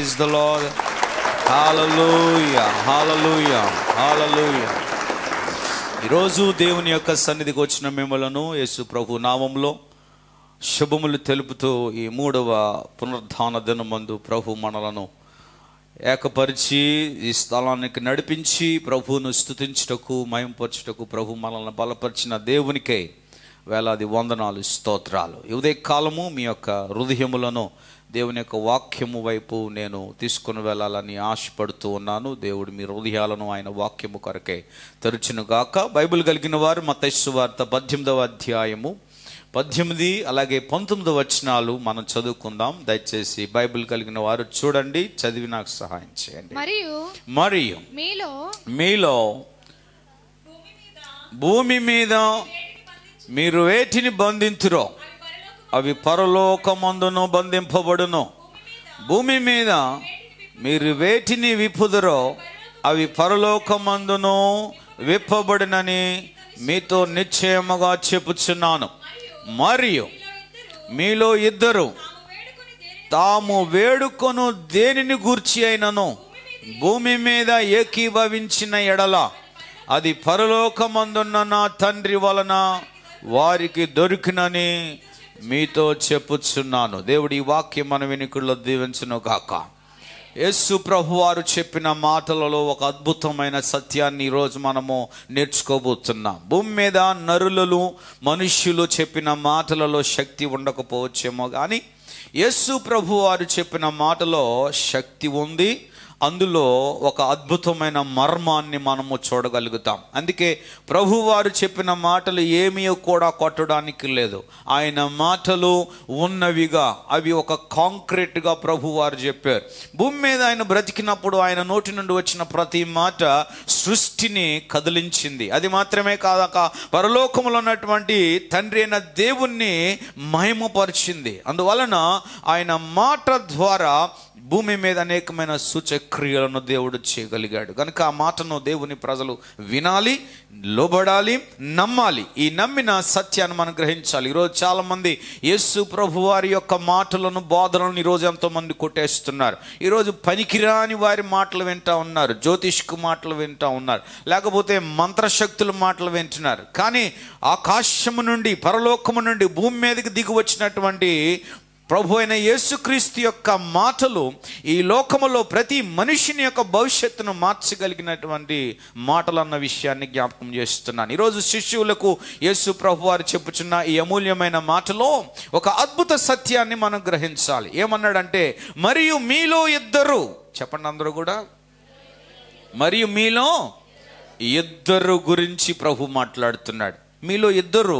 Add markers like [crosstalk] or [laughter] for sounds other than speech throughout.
Praise the Lord. Hallelujah. Hallelujah. Hallelujah. ఈరోజు దేవుని యొక్క సన్నిధికి వచ్చిన మిమ్మలను యేసు ప్రభు నామంలో శుభములు తెలుపుతూ ఈ మూడవ పునరుద్ధాన దినమందు ప్రభు మనలను ఏకపరిచి ఈ స్థలానికి నడిపించి ప్రభువును స్థుతించుటకు మయంపరచుటకు ప్రభు మనల్ని బలపరిచిన దేవునికే వేలాది వందనాలు స్తోత్రాలు ఇదే కాలము మీ యొక్క హృదయములను దేవుని యొక్క వాక్యము వైపు నేను తీసుకుని వెళ్ళాలని ఆశపడుతూ ఉన్నాను దేవుడు మీ హృదయాలను ఆయన వాక్యము కొరకే తెరచును గాక బైబిల్ కలిగిన వారు మతస్సు వార్త పద్దెనిమిదవ అధ్యాయము పద్దెనిమిది అలాగే పంతొమ్మిది వచనాలు మనం చదువుకుందాం దయచేసి బైబిల్ కలిగిన వారు చూడండి చదివి నాకు సహాయం చేయండి మరియు మరియు మీలో మీలో భూమి మీద మీరు వేటిని బంధించురో అవి పరలోకమందును బంధింపబడును భూమి మీద మీరు వేటిని విప్పుదరో అవి పరలోకమందును విప్పబడినని మీతో నిశ్చయముగా చెప్పుచున్నాను మరియు మీలో ఇద్దరు తాము వేడుకొను దేనిని గూర్చి అయినను భూమి మీద ఏకీభవించిన ఎడల అది పరలోకమందున్న నా తండ్రి వలన వారికి దొరికినని మీతో చెప్పుచున్నాను దేవుడి వాక్యం మన వెనుకల్లో దీవించను కాక యేసు ప్రభు వారు చెప్పిన మాటలలో ఒక అద్భుతమైన సత్యాన్ని ఈరోజు మనము నేర్చుకోబోతున్నాం భూమి మీద నరులలు మనుష్యులు చెప్పిన మాటలలో శక్తి ఉండకపోవచ్చేమో కానీ యేసు ప్రభు వారు చెప్పిన మాటలో శక్తి ఉంది అందులో ఒక అద్భుతమైన మర్మాన్ని మనము చూడగలుగుతాం అందుకే ప్రభువారు చెప్పిన మాటలు ఏమీ కూడా కొట్టడానికి లేదు ఆయన మాటలు ఉన్నవిగా అవి ఒక కాంక్రీట్గా ప్రభువారు చెప్పారు భూమి మీద ఆయన బ్రతికినప్పుడు ఆయన నోటి నుండి వచ్చిన ప్రతి మాట సృష్టిని కదిలించింది అది మాత్రమే కాదాక పరలోకంలో ఉన్నటువంటి తండ్రి అయిన దేవుణ్ణి మహిమపరిచింది అందువలన ఆయన మాట ద్వారా భూమి మీద అనేకమైన సూచక్రియలను దేవుడు చేయగలిగాడు కనుక ఆ మాటను దేవుని ప్రజలు వినాలి లోబడాలి నమ్మాలి ఈ నమ్మిన సత్యాన్ని మనం గ్రహించాలి ఈరోజు చాలామంది యేసు ప్రభు వారి యొక్క మాటలను బోధనలను ఈరోజు ఎంతోమంది కొట్టేస్తున్నారు ఈరోజు పనికిరాని వారి మాటలు వింటా ఉన్నారు జ్యోతిష్కు మాటలు వింటా ఉన్నారు లేకపోతే మంత్రశక్తుల మాటలు వింటున్నారు కానీ ఆకాశము నుండి పరలోకము నుండి భూమి మీదకి దిగి వచ్చినటువంటి ప్రభు అయిన యేసుక్రీస్తు యొక్క మాటలు ఈ లోకములో ప్రతి మనిషిని యొక్క భవిష్యత్తును మార్చగలిగినటువంటి మాటలు అన్న విషయాన్ని జ్ఞాపకం చేస్తున్నాను ఈరోజు శిష్యులకు యేసు ప్రభు వారు చెప్పుచున్న ఈ అమూల్యమైన మాటలో ఒక అద్భుత సత్యాన్ని మనం గ్రహించాలి ఏమన్నాడంటే మరియు మీలో ఇద్దరు చెప్పండి అందరూ కూడా మరియు మీలో ఇద్దరు గురించి ప్రభు మాట్లాడుతున్నాడు మీలో ఇద్దరు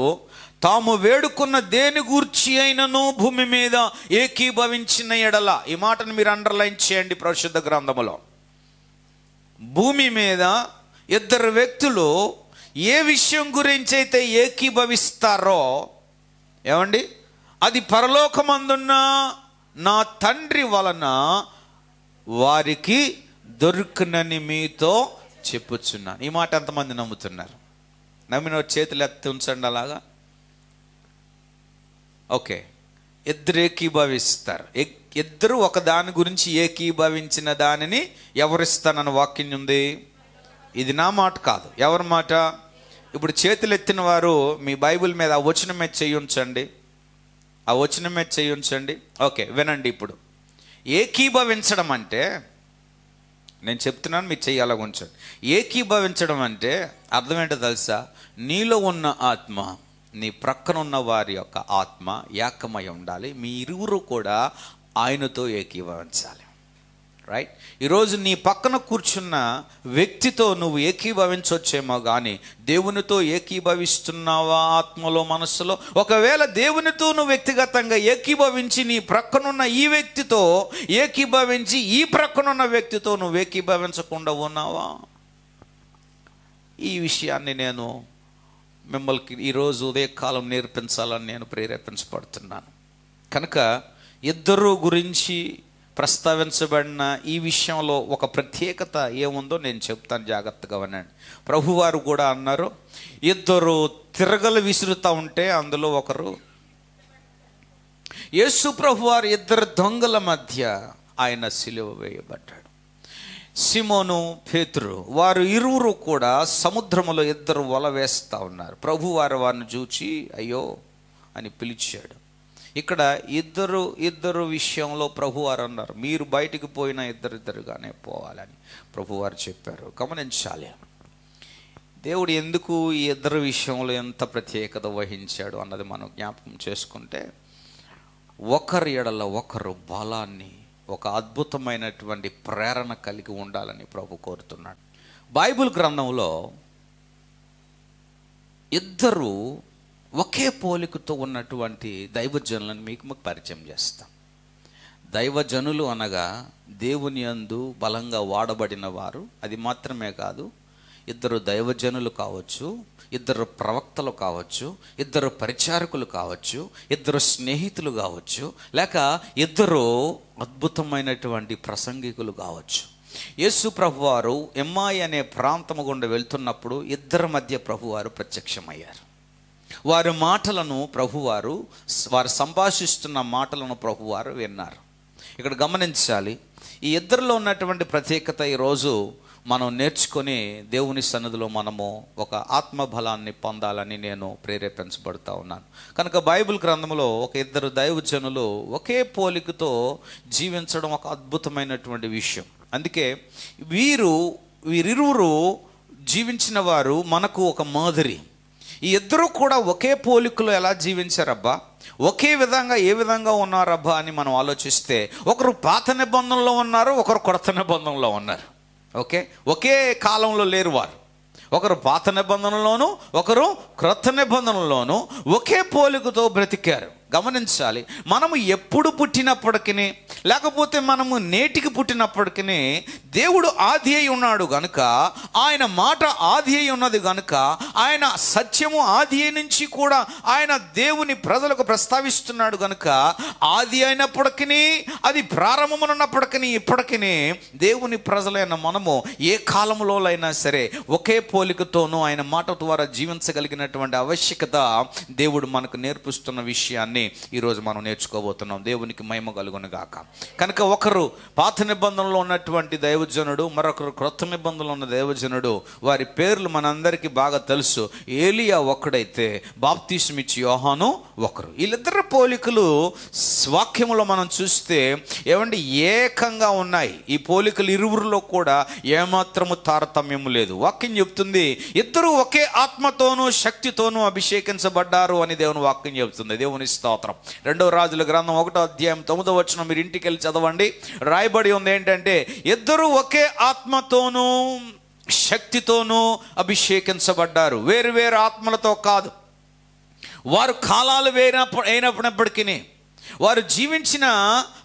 తాము వేడుకున్న దేని గూర్చి అయినను భూమి మీద ఏకీభవించిన ఎడల ఈ మాటను మీరు అండర్లైన్ చేయండి పరిశుద్ధ గ్రంథములో భూమి మీద ఇద్దరు వ్యక్తులు ఏ విషయం గురించి అయితే ఏకీభవిస్తారో ఏమండి అది పరలోకమందున్న నా తండ్రి వలన వారికి దొరుకునని మీతో చెప్పుచున్నాను ఈ మాట ఎంతమంది నమ్ముతున్నారు నమ్మిన చేతులు ఎత్తి ఉంచండి అలాగా ఓకే ఇద్దరు ఏకీభవిస్తారు ఇద్దరు ఒక దాని గురించి ఏకీభవించిన దానిని ఎవరిస్తానన్న వాక్యం ఉంది ఇది నా మాట కాదు ఎవరి మాట ఇప్పుడు చేతులు ఎత్తిన వారు మీ బైబిల్ మీద ఆ వచనమే చేయించండి ఆ వచనమే చేయించండి ఓకే వినండి ఇప్పుడు ఏకీభవించడం అంటే నేను చెప్తున్నాను మీరు చెయ్యి ఉంచండి ఏకీభవించడం అంటే అర్థం ఏంటో తెలుసా నీలో ఉన్న ఆత్మ నీ ప్రక్కనున్న వారి యొక్క ఆత్మ ఏకమై ఉండాలి మీ ఇరువురు కూడా ఆయనతో ఏకీభవించాలి రైట్ ఈరోజు నీ పక్కన కూర్చున్న వ్యక్తితో నువ్వు ఏకీభవించవచ్చేమో కానీ దేవునితో ఏకీభవిస్తున్నావా ఆత్మలో మనస్సులో ఒకవేళ దేవునితో నువ్వు వ్యక్తిగతంగా ఏకీభవించి నీ ప్రక్కనున్న ఈ వ్యక్తితో ఏకీభవించి ఈ ప్రక్కనున్న వ్యక్తితో నువ్వు ఏకీభవించకుండా ఉన్నావా ఈ విషయాన్ని నేను మిమ్మల్ని ఈరోజు కాలం నేర్పించాలని నేను ప్రేరేపించబడుతున్నాను కనుక ఇద్దరు గురించి ప్రస్తావించబడిన ఈ విషయంలో ఒక ప్రత్యేకత ఏముందో నేను చెప్తాను జాగ్రత్తగా అనండి ప్రభువారు కూడా అన్నారు ఇద్దరు తిరగలు విసురుతూ ఉంటే అందులో ఒకరు యేసు ప్రభువారు ఇద్దరు దొంగల మధ్య ఆయన సిలువ వేయబడ్డాడు సిమోను పేతురు వారు ఇరువురు కూడా సముద్రములో ఇద్దరు వల వేస్తూ ఉన్నారు ప్రభు వారు వారిని చూచి అయ్యో అని పిలిచాడు ఇక్కడ ఇద్దరు ఇద్దరు విషయంలో ప్రభువారు అన్నారు మీరు బయటికి పోయిన ఇద్దరిద్దరుగానే పోవాలని ప్రభువారు చెప్పారు గమనించాలి దేవుడు ఎందుకు ఈ ఇద్దరు విషయంలో ఎంత ప్రత్యేకత వహించాడు అన్నది మనం జ్ఞాపకం చేసుకుంటే ఒకరి ఎడల ఒకరు బలాన్ని ఒక అద్భుతమైనటువంటి ప్రేరణ కలిగి ఉండాలని ప్రభు కోరుతున్నాడు బైబిల్ గ్రంథంలో ఇద్దరు ఒకే పోలికతో ఉన్నటువంటి దైవజనులను మీకు మాకు పరిచయం చేస్తాం దైవజనులు అనగా దేవుని అందు బలంగా వాడబడిన వారు అది మాత్రమే కాదు ఇద్దరు దైవజనులు కావచ్చు ఇద్దరు ప్రవక్తలు కావచ్చు ఇద్దరు పరిచారకులు కావచ్చు ఇద్దరు స్నేహితులు కావచ్చు లేక ఇద్దరు అద్భుతమైనటువంటి ప్రసంగికులు కావచ్చు యేసు ప్రభువారు ఎమ్మాయి అనే ప్రాంతము గుండా వెళ్తున్నప్పుడు ఇద్దరి మధ్య ప్రభువారు ప్రత్యక్షమయ్యారు వారి మాటలను ప్రభువారు వారు సంభాషిస్తున్న మాటలను ప్రభువారు విన్నారు ఇక్కడ గమనించాలి ఈ ఇద్దరిలో ఉన్నటువంటి ప్రత్యేకత ఈరోజు మనం నేర్చుకొని దేవుని సన్నిధిలో మనము ఒక ఆత్మ బలాన్ని పొందాలని నేను ప్రేరేపించబడుతూ ఉన్నాను కనుక బైబిల్ గ్రంథంలో ఒక ఇద్దరు దైవజనులు ఒకే పోలికతో జీవించడం ఒక అద్భుతమైనటువంటి విషయం అందుకే వీరు వీరిరువురు జీవించిన వారు మనకు ఒక మాదిరి ఈ ఇద్దరు కూడా ఒకే పోలికలో ఎలా జీవించారబ్బా ఒకే విధంగా ఏ విధంగా ఉన్నారబ్బా అని మనం ఆలోచిస్తే ఒకరు పాత నిబంధనలో ఉన్నారు ఒకరు కొత్త నిబంధనలో ఉన్నారు ఓకే ఒకే కాలంలో లేరు వారు ఒకరు పాత నిబంధనలోను ఒకరు క్రొత్త నిబంధనలోను ఒకే పోలికతో బ్రతికారు గమనించాలి మనము ఎప్పుడు పుట్టినప్పటికీ లేకపోతే మనము నేటికి పుట్టినప్పటికీ దేవుడు ఆది అయి ఉన్నాడు గనుక ఆయన మాట ఆది అయి ఉన్నది గనుక ఆయన సత్యము ఆది నుంచి కూడా ఆయన దేవుని ప్రజలకు ప్రస్తావిస్తున్నాడు గనుక ఆది అయినప్పటికీ అది ప్రారంభమునున్నప్పటికీ ఇప్పటికీ దేవుని ప్రజలైన మనము ఏ కాలంలోనైనా సరే ఒకే పోలికతోనూ ఆయన మాట ద్వారా జీవించగలిగినటువంటి ఆవశ్యకత దేవుడు మనకు నేర్పిస్తున్న విషయాన్ని విషయాన్ని ఈరోజు మనం నేర్చుకోబోతున్నాం దేవునికి మహిమ కలుగును గాక కనుక ఒకరు పాత నిబంధనలో ఉన్నటువంటి దైవజనుడు మరొకరు క్రొత్త నిబంధనలు ఉన్న దైవజనుడు వారి పేర్లు మనందరికీ బాగా తెలుసు ఏలియా ఒక్కడైతే బాప్తీసుమిచ్చి యోహాను ఒకరు వీళ్ళిద్దరు పోలికలు వాక్యములో మనం చూస్తే ఏమంటే ఏకంగా ఉన్నాయి ఈ పోలికలు ఇరువురిలో కూడా ఏమాత్రము తారతమ్యం లేదు వాక్యం చెప్తుంది ఇద్దరు ఒకే ఆత్మతోనూ శక్తితోనూ అభిషేకించబడ్డారు అని దేవుని వాక్యం చెబుతుంది దేవుని స్తోత్రం స్తోత్రం రెండవ రాజుల గ్రంథం ఒకటో అధ్యాయం తొమ్మిదో వచ్చిన మీరు ఇంటికి వెళ్ళి చదవండి రాయబడి ఉంది ఏంటంటే ఇద్దరు ఒకే ఆత్మతోనూ శక్తితోనూ అభిషేకించబడ్డారు వేరు వేరు ఆత్మలతో కాదు వారు కాలాలు వేరినప్పుడు అయినప్పటికీ వారు జీవించిన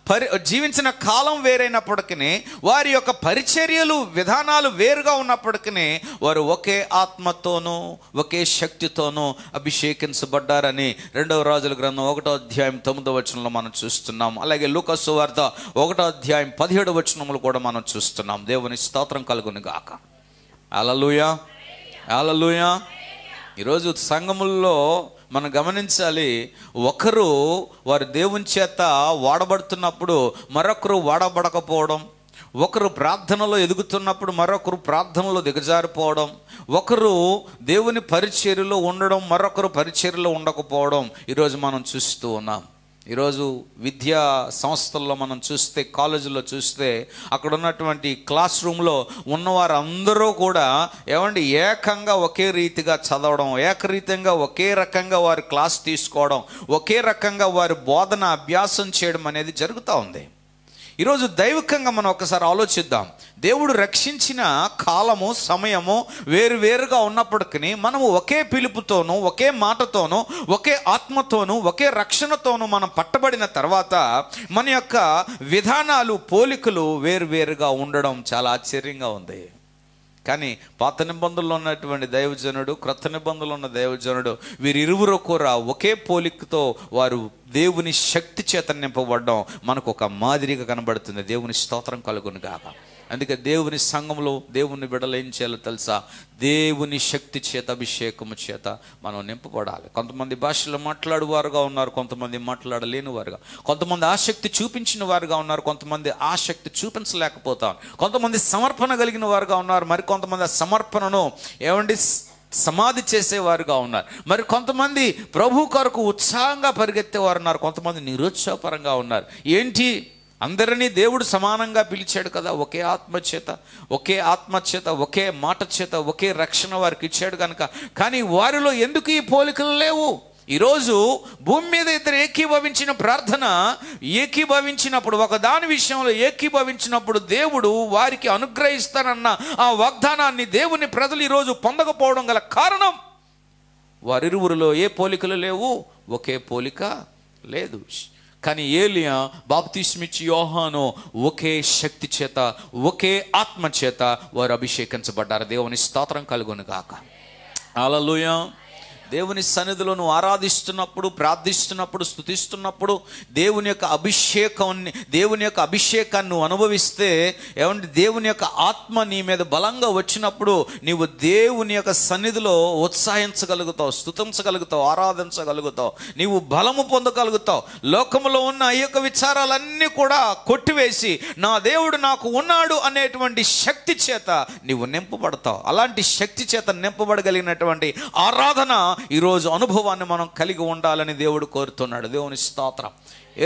పరి జీవించిన కాలం వేరైనప్పటికీ వారి యొక్క పరిచర్యలు విధానాలు వేరుగా ఉన్నప్పటికీ వారు ఒకే ఆత్మతోనూ ఒకే శక్తితోనూ అభిషేకించబడ్డారని రెండవ రాజుల గ్రంథం ఒకటో అధ్యాయం తొమ్మిదో వచనంలో మనం చూస్తున్నాం అలాగే లూకసు వార్త ఒకటో అధ్యాయం పదిహేడు వచనములు కూడా మనం చూస్తున్నాం దేవుని స్తోత్రం కలుగుని గాక అలలుయా అలలుయా ఈరోజు సంఘముల్లో మనం గమనించాలి ఒకరు వారి దేవుని చేత వాడబడుతున్నప్పుడు మరొకరు వాడబడకపోవడం ఒకరు ప్రార్థనలో ఎదుగుతున్నప్పుడు మరొకరు ప్రార్థనలో దిగజారిపోవడం ఒకరు దేవుని పరిచర్యలో ఉండడం మరొకరు పరిచర్యలో ఉండకపోవడం ఈరోజు మనం చూస్తూ ఉన్నాం ఈరోజు విద్యా సంస్థల్లో మనం చూస్తే కాలేజీలో చూస్తే అక్కడ ఉన్నటువంటి క్లాస్ రూమ్లో ఉన్నవారు అందరూ కూడా ఏమండి ఏకంగా ఒకే రీతిగా చదవడం ఏకరీతంగా ఒకే రకంగా వారు క్లాస్ తీసుకోవడం ఒకే రకంగా వారు బోధన అభ్యాసం చేయడం అనేది జరుగుతూ ఉంది ఈరోజు దైవికంగా మనం ఒకసారి ఆలోచిద్దాం దేవుడు రక్షించిన కాలము సమయము వేరు వేరుగా ఉన్నప్పటికీ మనము ఒకే పిలుపుతోనూ ఒకే మాటతోనూ ఒకే ఆత్మతోనూ ఒకే రక్షణతోనూ మనం పట్టబడిన తర్వాత మన యొక్క విధానాలు పోలికలు వేరు వేరుగా ఉండడం చాలా ఆశ్చర్యంగా ఉంది కానీ పాత నిబంధనలు ఉన్నటువంటి దైవజనుడు క్రొత్త నిబంధనలు ఉన్న దైవజనుడు వీరిరువురు కూర ఒకే పోలికతో వారు దేవుని శక్తి చేత నింపబడడం మనకు ఒక మాదిరిగా కనబడుతుంది దేవుని స్తోత్రం కలుగును కాదా అందుకే దేవుని సంఘంలో దేవుని బిడలేం చేయాలో తెలుసా దేవుని శక్తి చేత అభిషేకము చేత మనం నింపబడాలి కొంతమంది భాషలో మాట్లాడేవారుగా ఉన్నారు కొంతమంది మాట్లాడలేని వారుగా కొంతమంది ఆసక్తి చూపించిన వారుగా ఉన్నారు కొంతమంది ఆసక్తి చూపించలేకపోతారు కొంతమంది సమర్పణ కలిగిన వారుగా ఉన్నారు మరి కొంతమంది సమర్పణను ఏమండి సమాధి చేసేవారుగా ఉన్నారు మరి కొంతమంది ప్రభు కొరకు ఉత్సాహంగా పరిగెత్తేవారు ఉన్నారు కొంతమంది నిరుత్సాహపరంగా ఉన్నారు ఏంటి అందరినీ దేవుడు సమానంగా పిలిచాడు కదా ఒకే ఆత్మ చేత ఒకే ఆత్మ చేత ఒకే మాట చేత ఒకే రక్షణ వారికి ఇచ్చాడు కనుక కానీ వారిలో ఎందుకు ఈ పోలికలు లేవు ఈరోజు భూమి మీద ఇద్దరు ఏకీభవించిన ప్రార్థన ఏకీభవించినప్పుడు ఒక దాని విషయంలో ఏకీభవించినప్పుడు దేవుడు వారికి అనుగ్రహిస్తానన్న ఆ వాగ్దానాన్ని దేవుని ప్రజలు ఈరోజు పొందకపోవడం గల కారణం వారిరువురిలో ఏ పోలికలు లేవు ఒకే పోలిక లేదు కానీ ఏలియా బాప్తిస్మిచ్చి యోహాను ఒకే శక్తి చేత ఒకే ఆత్మ చేత వారు అభిషేకించబడ్డారు దేవుని స్తోత్రం కలుగును గాక అలలుయా దేవుని సన్నిధిలో నువ్వు ఆరాధిస్తున్నప్పుడు ప్రార్థిస్తున్నప్పుడు స్థుతిస్తున్నప్పుడు దేవుని యొక్క అభిషేకాన్ని దేవుని యొక్క అభిషేకాన్ని నువ్వు అనుభవిస్తే ఏమంటే దేవుని యొక్క ఆత్మ నీ మీద బలంగా వచ్చినప్పుడు నీవు దేవుని యొక్క సన్నిధిలో ఉత్సాహించగలుగుతావు స్థుతించగలుగుతావు ఆరాధించగలుగుతావు నీవు బలము పొందగలుగుతావు లోకంలో ఉన్న ఈ యొక్క విచారాలన్నీ కూడా కొట్టివేసి నా దేవుడు నాకు ఉన్నాడు అనేటువంటి శక్తి చేత నీవు నింపబడతావు అలాంటి శక్తి చేత నింపబడగలిగినటువంటి ఆరాధన ఈరోజు అనుభవాన్ని మనం కలిగి ఉండాలని దేవుడు కోరుతున్నాడు దేవుని స్తోత్రం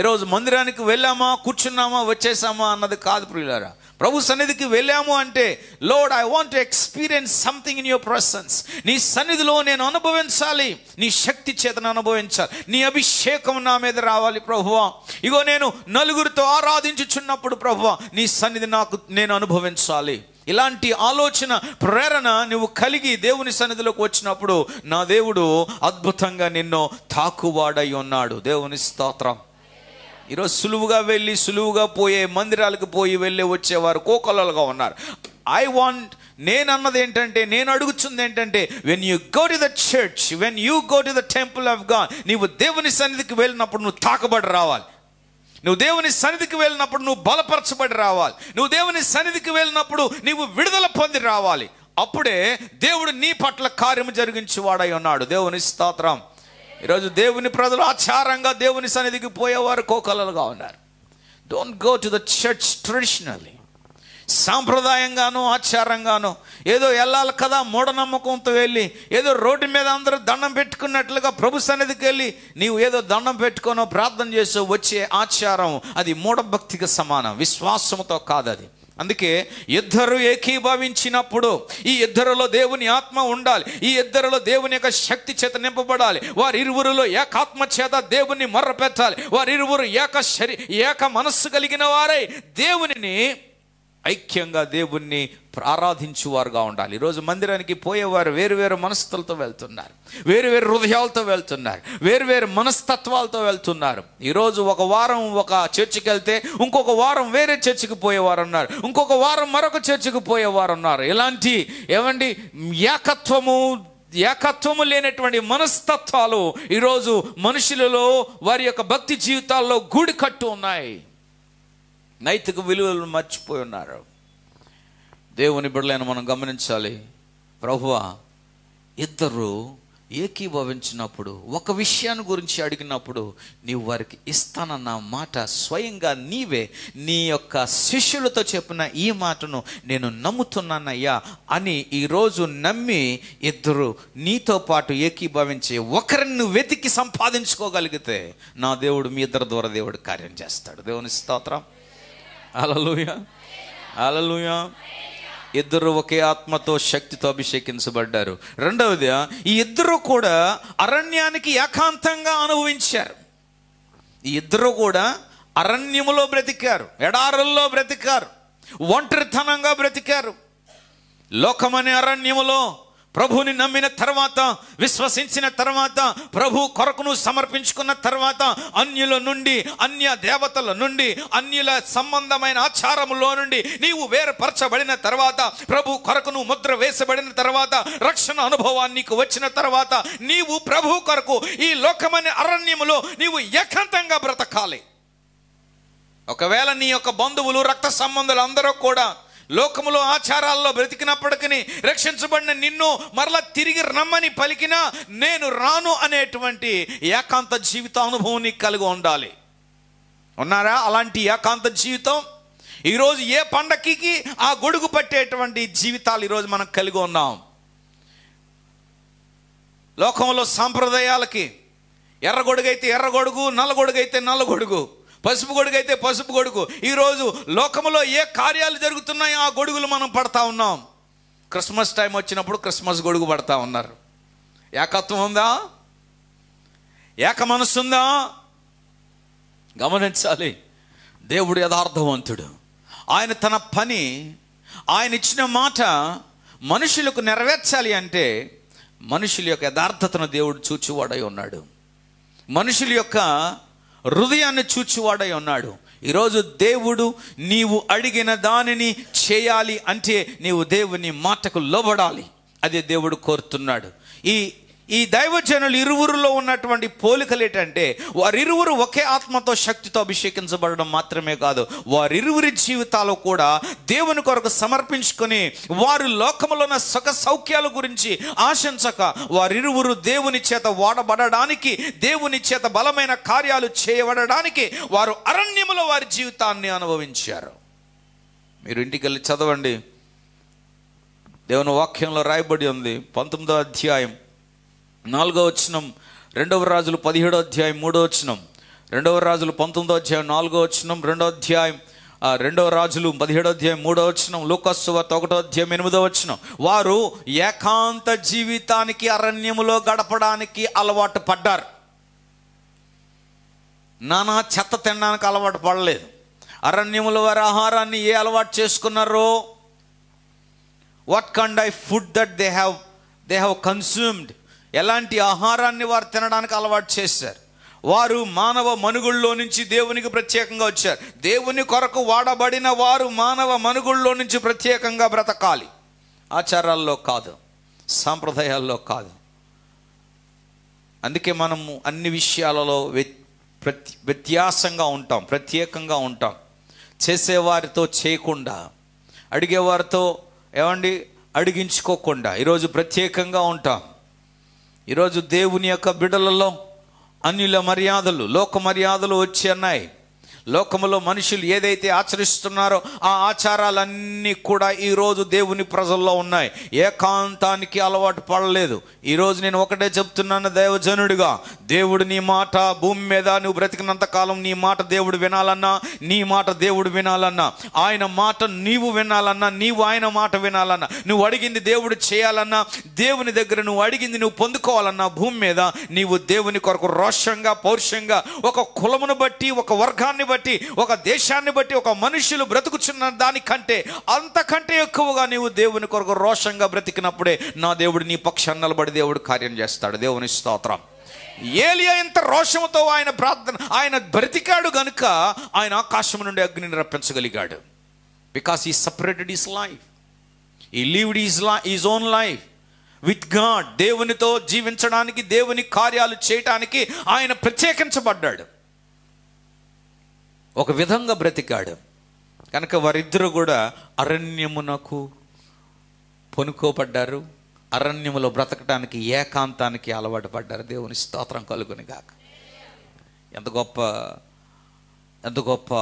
ఏ రోజు మందిరానికి వెళ్ళామా కూర్చున్నామా వచ్చేసామా అన్నది కాదు ప్రియులారా ప్రభు సన్నిధికి వెళ్ళాము అంటే Lord I want experience something in your presence నీ సన్నిధిలో నేను అనుభవించాలి నీ శక్తి చేతను అనుభవించాలి నీ అభిషేకం నా మీద రావాలి ప్రభువ ఇగో నేను నలుగురితో ఆరాధించుచున్నప్పుడు ప్రభువ నీ సన్నిధి నాకు నేను అనుభవించాలి ఇలాంటి ఆలోచన ప్రేరణ నువ్వు కలిగి దేవుని సన్నిధిలోకి వచ్చినప్పుడు నా దేవుడు అద్భుతంగా నిన్ను తాకువాడై ఉన్నాడు దేవుని స్తోత్రం ఈరోజు సులువుగా వెళ్ళి సులువుగా పోయే మందిరాలకు పోయి వెళ్ళి వచ్చేవారు కోకలలుగా ఉన్నారు ఐ వాంట్ నేను అన్నది ఏంటంటే నేను అడుగుతుంది ఏంటంటే when you go to the church when you go to the temple of God నీవు దేవుని సన్నిధికి వెళ్ళినప్పుడు నువ్వు తాకబడి రావాలి నువ్వు దేవుని సన్నిధికి వెళ్ళినప్పుడు నువ్వు బలపరచబడి రావాలి నువ్వు దేవుని సన్నిధికి వెళ్ళినప్పుడు నీవు విడుదల పొంది రావాలి అప్పుడే దేవుడు నీ పట్ల కార్యము జరిగించేవాడై ఉన్నాడు దేవుని స్తోత్రం ఈరోజు దేవుని ప్రజలు ఆచారంగా దేవుని సన్నిధికి పోయేవారు కోకలలుగా ఉన్నారు don't go to the church traditionally సాంప్రదాయంగానో ఆచారంగానో ఏదో వెళ్ళాలి కదా మూఢనమ్మకంతో వెళ్ళి ఏదో రోడ్డు మీద అందరూ దండం పెట్టుకున్నట్లుగా ప్రభు సన్నిధికి వెళ్ళి నీవు ఏదో దండం పెట్టుకోనో ప్రార్థన చేసో వచ్చే ఆచారం అది మూఢభక్తికి సమానం విశ్వాసంతో కాదు అది అందుకే ఇద్దరు ఏకీభవించినప్పుడు ఈ ఇద్దరులో దేవుని ఆత్మ ఉండాలి ఈ ఇద్దరులో దేవుని యొక్క శక్తి చేత నింపబడాలి వారి ఇరువురులో ఏకాత్మ చేత దేవుని మర్రపెట్టాలి వారిరువురు ఏక శరీ ఏక మనస్సు కలిగిన వారై దేవునిని ఐక్యంగా దేవుణ్ణి వారుగా ఉండాలి ఈరోజు మందిరానికి పోయేవారు వేరు వేరు మనస్థలతో వెళ్తున్నారు వేరు వేరు హృదయాలతో వెళ్తున్నారు వేరు వేరు మనస్తత్వాలతో వెళ్తున్నారు ఈరోజు ఒక వారం ఒక చర్చికి వెళ్తే ఇంకొక వారం వేరే చర్చికి పోయేవారు ఉన్నారు ఇంకొక వారం మరొక చర్చికి పోయేవారు ఉన్నారు ఇలాంటి ఏమండి ఏకత్వము ఏకత్వము లేనటువంటి మనస్తత్వాలు ఈరోజు మనుషులలో వారి యొక్క భక్తి జీవితాల్లో గూడి కట్టు ఉన్నాయి నైతిక విలువలను మర్చిపోయి ఉన్నారు దేవుని బిడ్డలైన మనం గమనించాలి ప్రభువ ఇద్దరు ఏకీభవించినప్పుడు ఒక విషయాన్ని గురించి అడిగినప్పుడు నీవు వారికి ఇస్తానన్న మాట స్వయంగా నీవే నీ యొక్క శిష్యులతో చెప్పిన ఈ మాటను నేను నమ్ముతున్నానయ్యా అని ఈరోజు నమ్మి ఇద్దరు నీతో పాటు ఏకీభవించి ఒకరిని వెతికి సంపాదించుకోగలిగితే నా దేవుడు మీ ఇద్దరు ద్వారా దేవుడు కార్యం చేస్తాడు దేవుని స్తోత్రం అలలుయ అలలుయ ఇద్దరు ఒకే ఆత్మతో శక్తితో అభిషేకించబడ్డారు రెండవది ఈ ఇద్దరు కూడా అరణ్యానికి ఏకాంతంగా అనుభవించారు ఈ ఇద్దరు కూడా అరణ్యములో బ్రతికారు ఎడారుల్లో బ్రతికారు ఒంటరితనంగా బ్రతికారు లోకమనే అరణ్యములో ప్రభువుని నమ్మిన తర్వాత విశ్వసించిన తర్వాత ప్రభు కొరకును సమర్పించుకున్న తర్వాత అన్యుల నుండి అన్య దేవతల నుండి అన్యుల సంబంధమైన ఆచారములో నుండి నీవు వేరపరచబడిన తర్వాత ప్రభు కొరకును ముద్ర వేసబడిన తర్వాత రక్షణ అనుభవాన్ని నీకు వచ్చిన తర్వాత నీవు ప్రభు కొరకు ఈ లోకమనే అరణ్యములో నీవు ఏకాంతంగా బ్రతకాలి ఒకవేళ నీ యొక్క బంధువులు రక్త సంబంధులు అందరూ కూడా లోకములో ఆచారాల్లో బ్రతికినప్పటికీ రక్షించబడిన నిన్ను మరలా తిరిగి రమ్మని పలికినా నేను రాను అనేటువంటి ఏకాంత జీవిత అనుభవాన్ని నీకు కలిగి ఉండాలి ఉన్నారా అలాంటి ఏకాంత జీవితం ఈరోజు ఏ పండక్కి ఆ గొడుగు పట్టేటువంటి జీవితాలు ఈరోజు మనం కలిగి ఉన్నాం లోకంలో సాంప్రదాయాలకి ఎర్రగొడుగైతే ఎర్రగొడుగు నల్లగొడుగైతే నల్లగొడుగు పసుపు గొడుగు అయితే పసుపు గొడుగు ఈరోజు లోకంలో ఏ కార్యాలు జరుగుతున్నాయో ఆ గొడుగులు మనం పడతా ఉన్నాం క్రిస్మస్ టైం వచ్చినప్పుడు క్రిస్మస్ గొడుగు పడతా ఉన్నారు ఏకత్వం ఉందా ఏక మనసుందా గమనించాలి దేవుడు యథార్థవంతుడు ఆయన తన పని ఆయన ఇచ్చిన మాట మనుషులకు నెరవేర్చాలి అంటే మనుషుల యొక్క యథార్థతను దేవుడు చూచివాడై ఉన్నాడు మనుషుల యొక్క హృదయాన్ని చూచివాడై ఉన్నాడు ఈరోజు దేవుడు నీవు అడిగిన దానిని చేయాలి అంటే నీవు దేవుని మాటకు లోబడాలి అదే దేవుడు కోరుతున్నాడు ఈ ఈ దైవజనులు ఇరువురులో ఉన్నటువంటి పోలికలు ఏంటంటే వారిరువురు ఒకే ఆత్మతో శక్తితో అభిషేకించబడడం మాత్రమే కాదు వారిరువురి జీవితాలు కూడా దేవుని కొరకు సమర్పించుకొని వారు లోకంలో ఉన్న సుఖ సౌఖ్యాల గురించి ఆశించక వారిరువురు దేవుని చేత వాడబడడానికి దేవుని చేత బలమైన కార్యాలు చేయబడడానికి వారు అరణ్యములో వారి జీవితాన్ని అనుభవించారు మీరు ఇంటికి వెళ్ళి చదవండి దేవుని వాక్యంలో రాయబడి ఉంది పంతొమ్మిదో అధ్యాయం నాలుగో వచనం రెండవ రాజులు పదిహేడో అధ్యాయం మూడో వచనం రెండవ రాజులు పంతొమ్మిదో అధ్యాయం నాలుగో వచనం రెండో అధ్యాయం రెండవ రాజులు పదిహేడో అధ్యాయం మూడో వచనం లోకస్సు వార్త ఒకటో అధ్యాయం ఎనిమిదో వచనం వారు ఏకాంత జీవితానికి అరణ్యములో గడపడానికి అలవాటు పడ్డారు నానా చెత్త తినడానికి అలవాటు పడలేదు అరణ్యముల వారి ఆహారాన్ని ఏ అలవాటు చేసుకున్నారో what kind I food that they have they have consumed ఎలాంటి ఆహారాన్ని వారు తినడానికి అలవాటు చేశారు వారు మానవ మనుగుల్లో నుంచి దేవునికి ప్రత్యేకంగా వచ్చారు దేవుని కొరకు వాడబడిన వారు మానవ మనుగుల్లో నుంచి ప్రత్యేకంగా బ్రతకాలి ఆచారాల్లో కాదు సాంప్రదాయాల్లో కాదు అందుకే మనము అన్ని విషయాలలో వ్యత్యాసంగా ఉంటాం ప్రత్యేకంగా ఉంటాం చేసేవారితో చేయకుండా అడిగేవారితో ఏమండి అడిగించుకోకుండా ఈరోజు ప్రత్యేకంగా ఉంటాం ఈరోజు దేవుని యొక్క బిడలలో అన్యుల మర్యాదలు లోక మర్యాదలు వచ్చి అన్నాయి లోకంలో మనుషులు ఏదైతే ఆచరిస్తున్నారో ఆ ఆచారాలన్నీ కూడా ఈరోజు దేవుని ప్రజల్లో ఉన్నాయి ఏకాంతానికి అలవాటు పడలేదు ఈరోజు నేను ఒకటే చెప్తున్నాను దైవజనుడిగా దేవుడు నీ మాట భూమి మీద నువ్వు బ్రతికినంత కాలం నీ మాట దేవుడు వినాలన్నా నీ మాట దేవుడు వినాలన్నా ఆయన మాట నీవు వినాలన్నా నీవు ఆయన మాట వినాలన్నా నువ్వు అడిగింది దేవుడు చేయాలన్నా దేవుని దగ్గర నువ్వు అడిగింది నువ్వు పొందుకోవాలన్నా భూమి మీద నీవు దేవుని కొరకు రోషంగా పౌరుషంగా ఒక కులమును బట్టి ఒక వర్గాన్ని బట్టి ఒక దేశాన్ని బట్టి ఒక మనుషులు బ్రతుకుచున్న దానికంటే అంతకంటే ఎక్కువగా నీవు దేవుని కొరకు రోషంగా బ్రతికినప్పుడే నా దేవుడు నీ పక్షం నిలబడి దేవుడు కార్యం చేస్తాడు దేవుని స్తోత్రం ఏలియా ఇంత రోషంతో ఆయన ప్రార్థన ఆయన బ్రతికాడు గనుక ఆయన ఆకాశం నుండి అగ్నిని రప్పించగలిగాడు because he separated his life he lived his life his own life with God దేవునితో జీవించడానికి దేవుని కార్యాలు చేయటానికి ఆయన ప్రత్యేకించబడ్డాడు ఒక విధంగా బ్రతికాడు కనుక వారిద్దరూ కూడా అరణ్యమునకు పొనుకోబడ్డారు అరణ్యములో బ్రతకటానికి ఏకాంతానికి అలవాటు పడ్డారు దేవుని స్తోత్రం కలుగుని కాక ఎంత గొప్ప ఎంత గొప్ప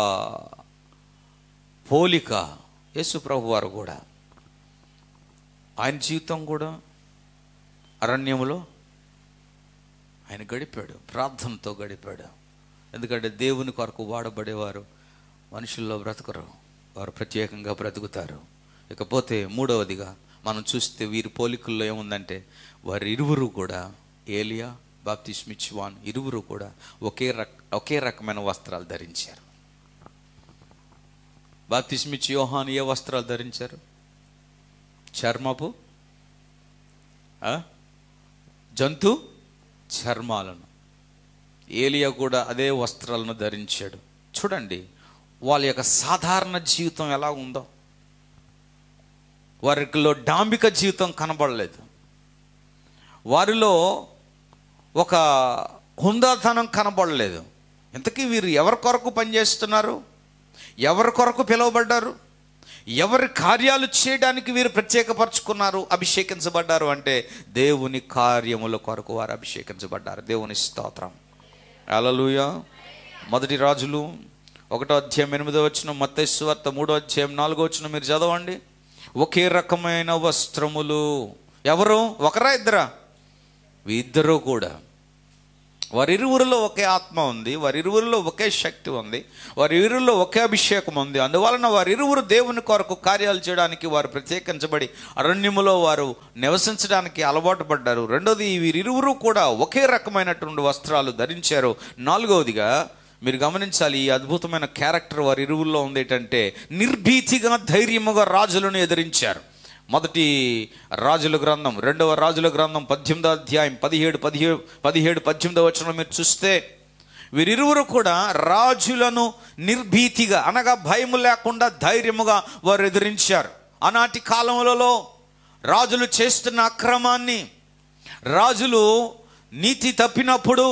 పోలిక యేసుప్రభు వారు కూడా ఆయన జీవితం కూడా అరణ్యములో ఆయన గడిపాడు ప్రార్థనతో గడిపాడు ఎందుకంటే దేవుని కొరకు వాడబడేవారు మనుషుల్లో బ్రతకరు వారు ప్రత్యేకంగా బ్రతుకుతారు ఇకపోతే మూడవదిగా మనం చూస్తే వీరి పోలికల్లో ఏముందంటే వారి ఇరువురు కూడా ఏలియా బాప్తిస్మిచ్ వాన్ ఇరువురు కూడా ఒకే రక్ ఒకే రకమైన వస్త్రాలు ధరించారు స్మిచ్ యోహాన్ ఏ వస్త్రాలు ధరించారు చర్మపు జంతు చర్మాలను ఏలియా కూడా అదే వస్త్రాలను ధరించాడు చూడండి వాళ్ళ యొక్క సాధారణ జీవితం ఎలా ఉందో వారిలో డాంబిక జీవితం కనబడలేదు వారిలో ఒక హుందాతనం కనబడలేదు ఇంతకీ వీరు ఎవరి కొరకు పనిచేస్తున్నారు ఎవరి కొరకు పిలువబడ్డారు ఎవరి కార్యాలు చేయడానికి వీరు ప్రత్యేకపరచుకున్నారు అభిషేకించబడ్డారు అంటే దేవుని కార్యముల కొరకు వారు అభిషేకించబడ్డారు దేవుని స్తోత్రం అలలుయ మొదటి రాజులు ఒకటో అధ్యాయం ఎనిమిదో వచ్చిన మత్తైస్వార్త మూడో అధ్యాయం నాలుగో వచ్చిన మీరు చదవండి ఒకే రకమైన వస్త్రములు ఎవరు ఒకరా ఇద్దరా ఇద్దరు కూడా వారిరువురిలో ఒకే ఆత్మ ఉంది వారిరువురిలో ఒకే శక్తి ఉంది వారిరువురిలో ఒకే అభిషేకం ఉంది అందువలన వారిరువురు దేవుని కొరకు కార్యాలు చేయడానికి వారు ప్రత్యేకించబడి అరణ్యములో వారు నివసించడానికి అలవాటు పడ్డారు రెండోది వీరిరువురు కూడా ఒకే రకమైనటువంటి వస్త్రాలు ధరించారు నాలుగవదిగా మీరు గమనించాలి ఈ అద్భుతమైన క్యారెక్టర్ వారి ఇరువుల్లో ఉంది ఏంటంటే నిర్భీతిగా ధైర్యముగా రాజులను ఎదిరించారు మొదటి రాజుల గ్రంథం రెండవ రాజుల గ్రంథం పద్దెనిమిదో అధ్యాయం పదిహేడు పదిహేడు పదిహేడు పద్దెనిమిదో వచ్చిన మీరు చూస్తే వీరిరువురు కూడా రాజులను నిర్భీతిగా అనగా భయం లేకుండా ధైర్యముగా వారు ఎదిరించారు ఆనాటి కాలములలో రాజులు చేస్తున్న అక్రమాన్ని రాజులు నీతి తప్పినప్పుడు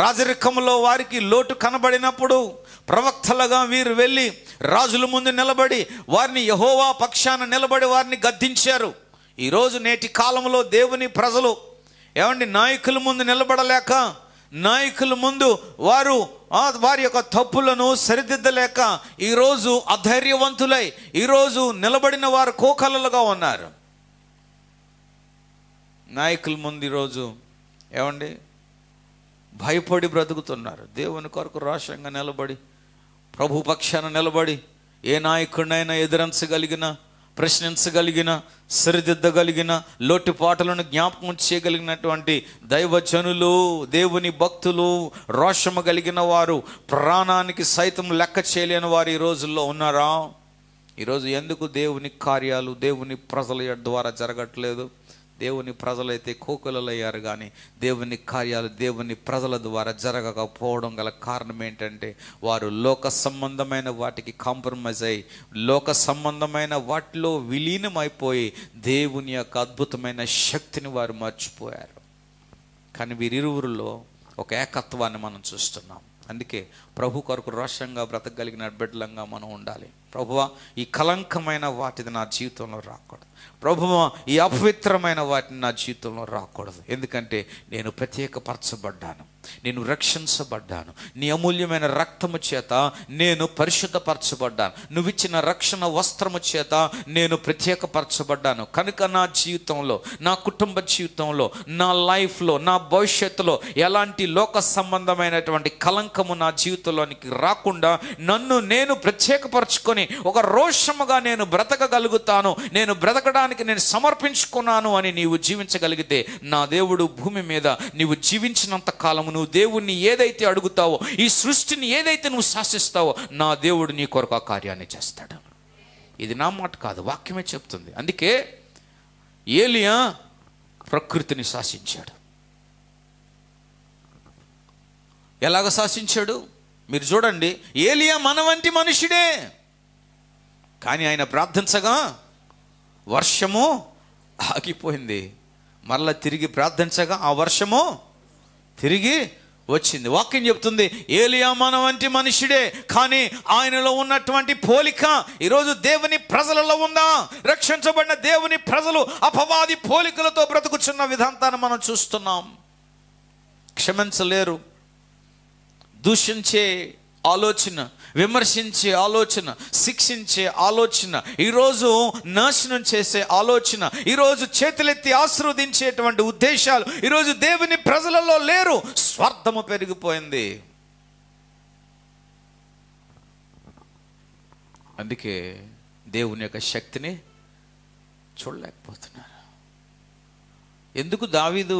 రాజరికంలో వారికి లోటు కనబడినప్పుడు ప్రవక్తలుగా వీరు వెళ్ళి రాజుల ముందు నిలబడి వారిని యహోవా పక్షాన నిలబడి వారిని గద్దించారు ఈరోజు నేటి కాలంలో దేవుని ప్రజలు ఏమండి నాయకుల ముందు నిలబడలేక నాయకుల ముందు వారు వారి యొక్క తప్పులను సరిదిద్దలేక ఈరోజు అధైర్యవంతులై ఈరోజు నిలబడిన వారు కోకలలుగా ఉన్నారు నాయకుల ముందు ఈరోజు ఏమండి భయపడి బ్రతుకుతున్నారు దేవుని కొరకు రోషంగా నిలబడి ప్రభు పక్షాన నిలబడి ఏ నాయకుడినైనా ఎదిరించగలిగిన ప్రశ్నించగలిగిన సరిదిద్దగలిగిన పాటలను జ్ఞాపకం చేయగలిగినటువంటి దైవజనులు దేవుని భక్తులు రోషము కలిగిన వారు ప్రాణానికి సైతం లెక్క చేయలేని వారు ఈ రోజుల్లో ఉన్నారా ఈరోజు ఎందుకు దేవుని కార్యాలు దేవుని ప్రజల ద్వారా జరగట్లేదు దేవుని ప్రజలైతే కోకులయ్యారు కానీ దేవుని కార్యాలు దేవుని ప్రజల ద్వారా జరగకపోవడం గల కారణం ఏంటంటే వారు లోక సంబంధమైన వాటికి కాంప్రమైజ్ అయ్యి లోక సంబంధమైన వాటిలో విలీనమైపోయి దేవుని యొక్క అద్భుతమైన శక్తిని వారు మర్చిపోయారు కానీ వీరిరువురిలో ఒక ఏకత్వాన్ని మనం చూస్తున్నాం అందుకే ప్రభు కొరకు రోషంగా బ్రతకగలిగిన బిడ్డలంగా మనం ఉండాలి ప్రభువ ఈ కలంకమైన వాటిది నా జీవితంలో రాకూడదు ప్రభువ ఈ అపవిత్రమైన వాటిని నా జీవితంలో రాకూడదు ఎందుకంటే నేను ప్రత్యేకపరచబడ్డాను నేను రక్షించబడ్డాను నీ అమూల్యమైన రక్తము చేత నేను పరిశుద్ధపరచబడ్డాను నువ్వు ఇచ్చిన రక్షణ వస్త్రము చేత నేను ప్రత్యేకపరచబడ్డాను కనుక నా జీవితంలో నా కుటుంబ జీవితంలో నా లైఫ్లో నా భవిష్యత్తులో ఎలాంటి లోక సంబంధమైనటువంటి కలంకము నా జీవితం జీవితంలోనికి రాకుండా నన్ను నేను ప్రత్యేకపరచుకొని ఒక రోషముగా నేను బ్రతకగలుగుతాను నేను బ్రతకడానికి నేను సమర్పించుకున్నాను అని నీవు జీవించగలిగితే నా దేవుడు భూమి మీద నీవు జీవించినంత కాలము నువ్వు దేవుణ్ణి ఏదైతే అడుగుతావో ఈ సృష్టిని ఏదైతే నువ్వు శాసిస్తావో నా దేవుడు నీ కొరకు ఆ కార్యాన్ని చేస్తాడు ఇది నా మాట కాదు వాక్యమే చెప్తుంది అందుకే ఏలియా ప్రకృతిని శాసించాడు ఎలాగ శాసించాడు మీరు చూడండి ఏలియా మన వంటి మనుషుడే కానీ ఆయన ప్రార్థించగా వర్షము ఆగిపోయింది మళ్ళా తిరిగి ప్రార్థించగా ఆ వర్షము తిరిగి వచ్చింది వాక్యం చెప్తుంది ఏలియా మన వంటి మనుషుడే కానీ ఆయనలో ఉన్నటువంటి పోలిక ఈరోజు దేవుని ప్రజలలో ఉందా రక్షించబడిన దేవుని ప్రజలు అపవాది పోలికలతో బ్రతుకుచున్న విధాంతాన్ని మనం చూస్తున్నాం క్షమించలేరు దూషించే ఆలోచన విమర్శించే ఆలోచన శిక్షించే ఆలోచన ఈరోజు నాశనం చేసే ఆలోచన ఈరోజు చేతులెత్తి ఆశీర్వదించేటువంటి ఉద్దేశాలు ఈరోజు దేవుని ప్రజలలో లేరు స్వార్థము పెరిగిపోయింది అందుకే దేవుని యొక్క శక్తిని చూడలేకపోతున్నారు ఎందుకు దావీదు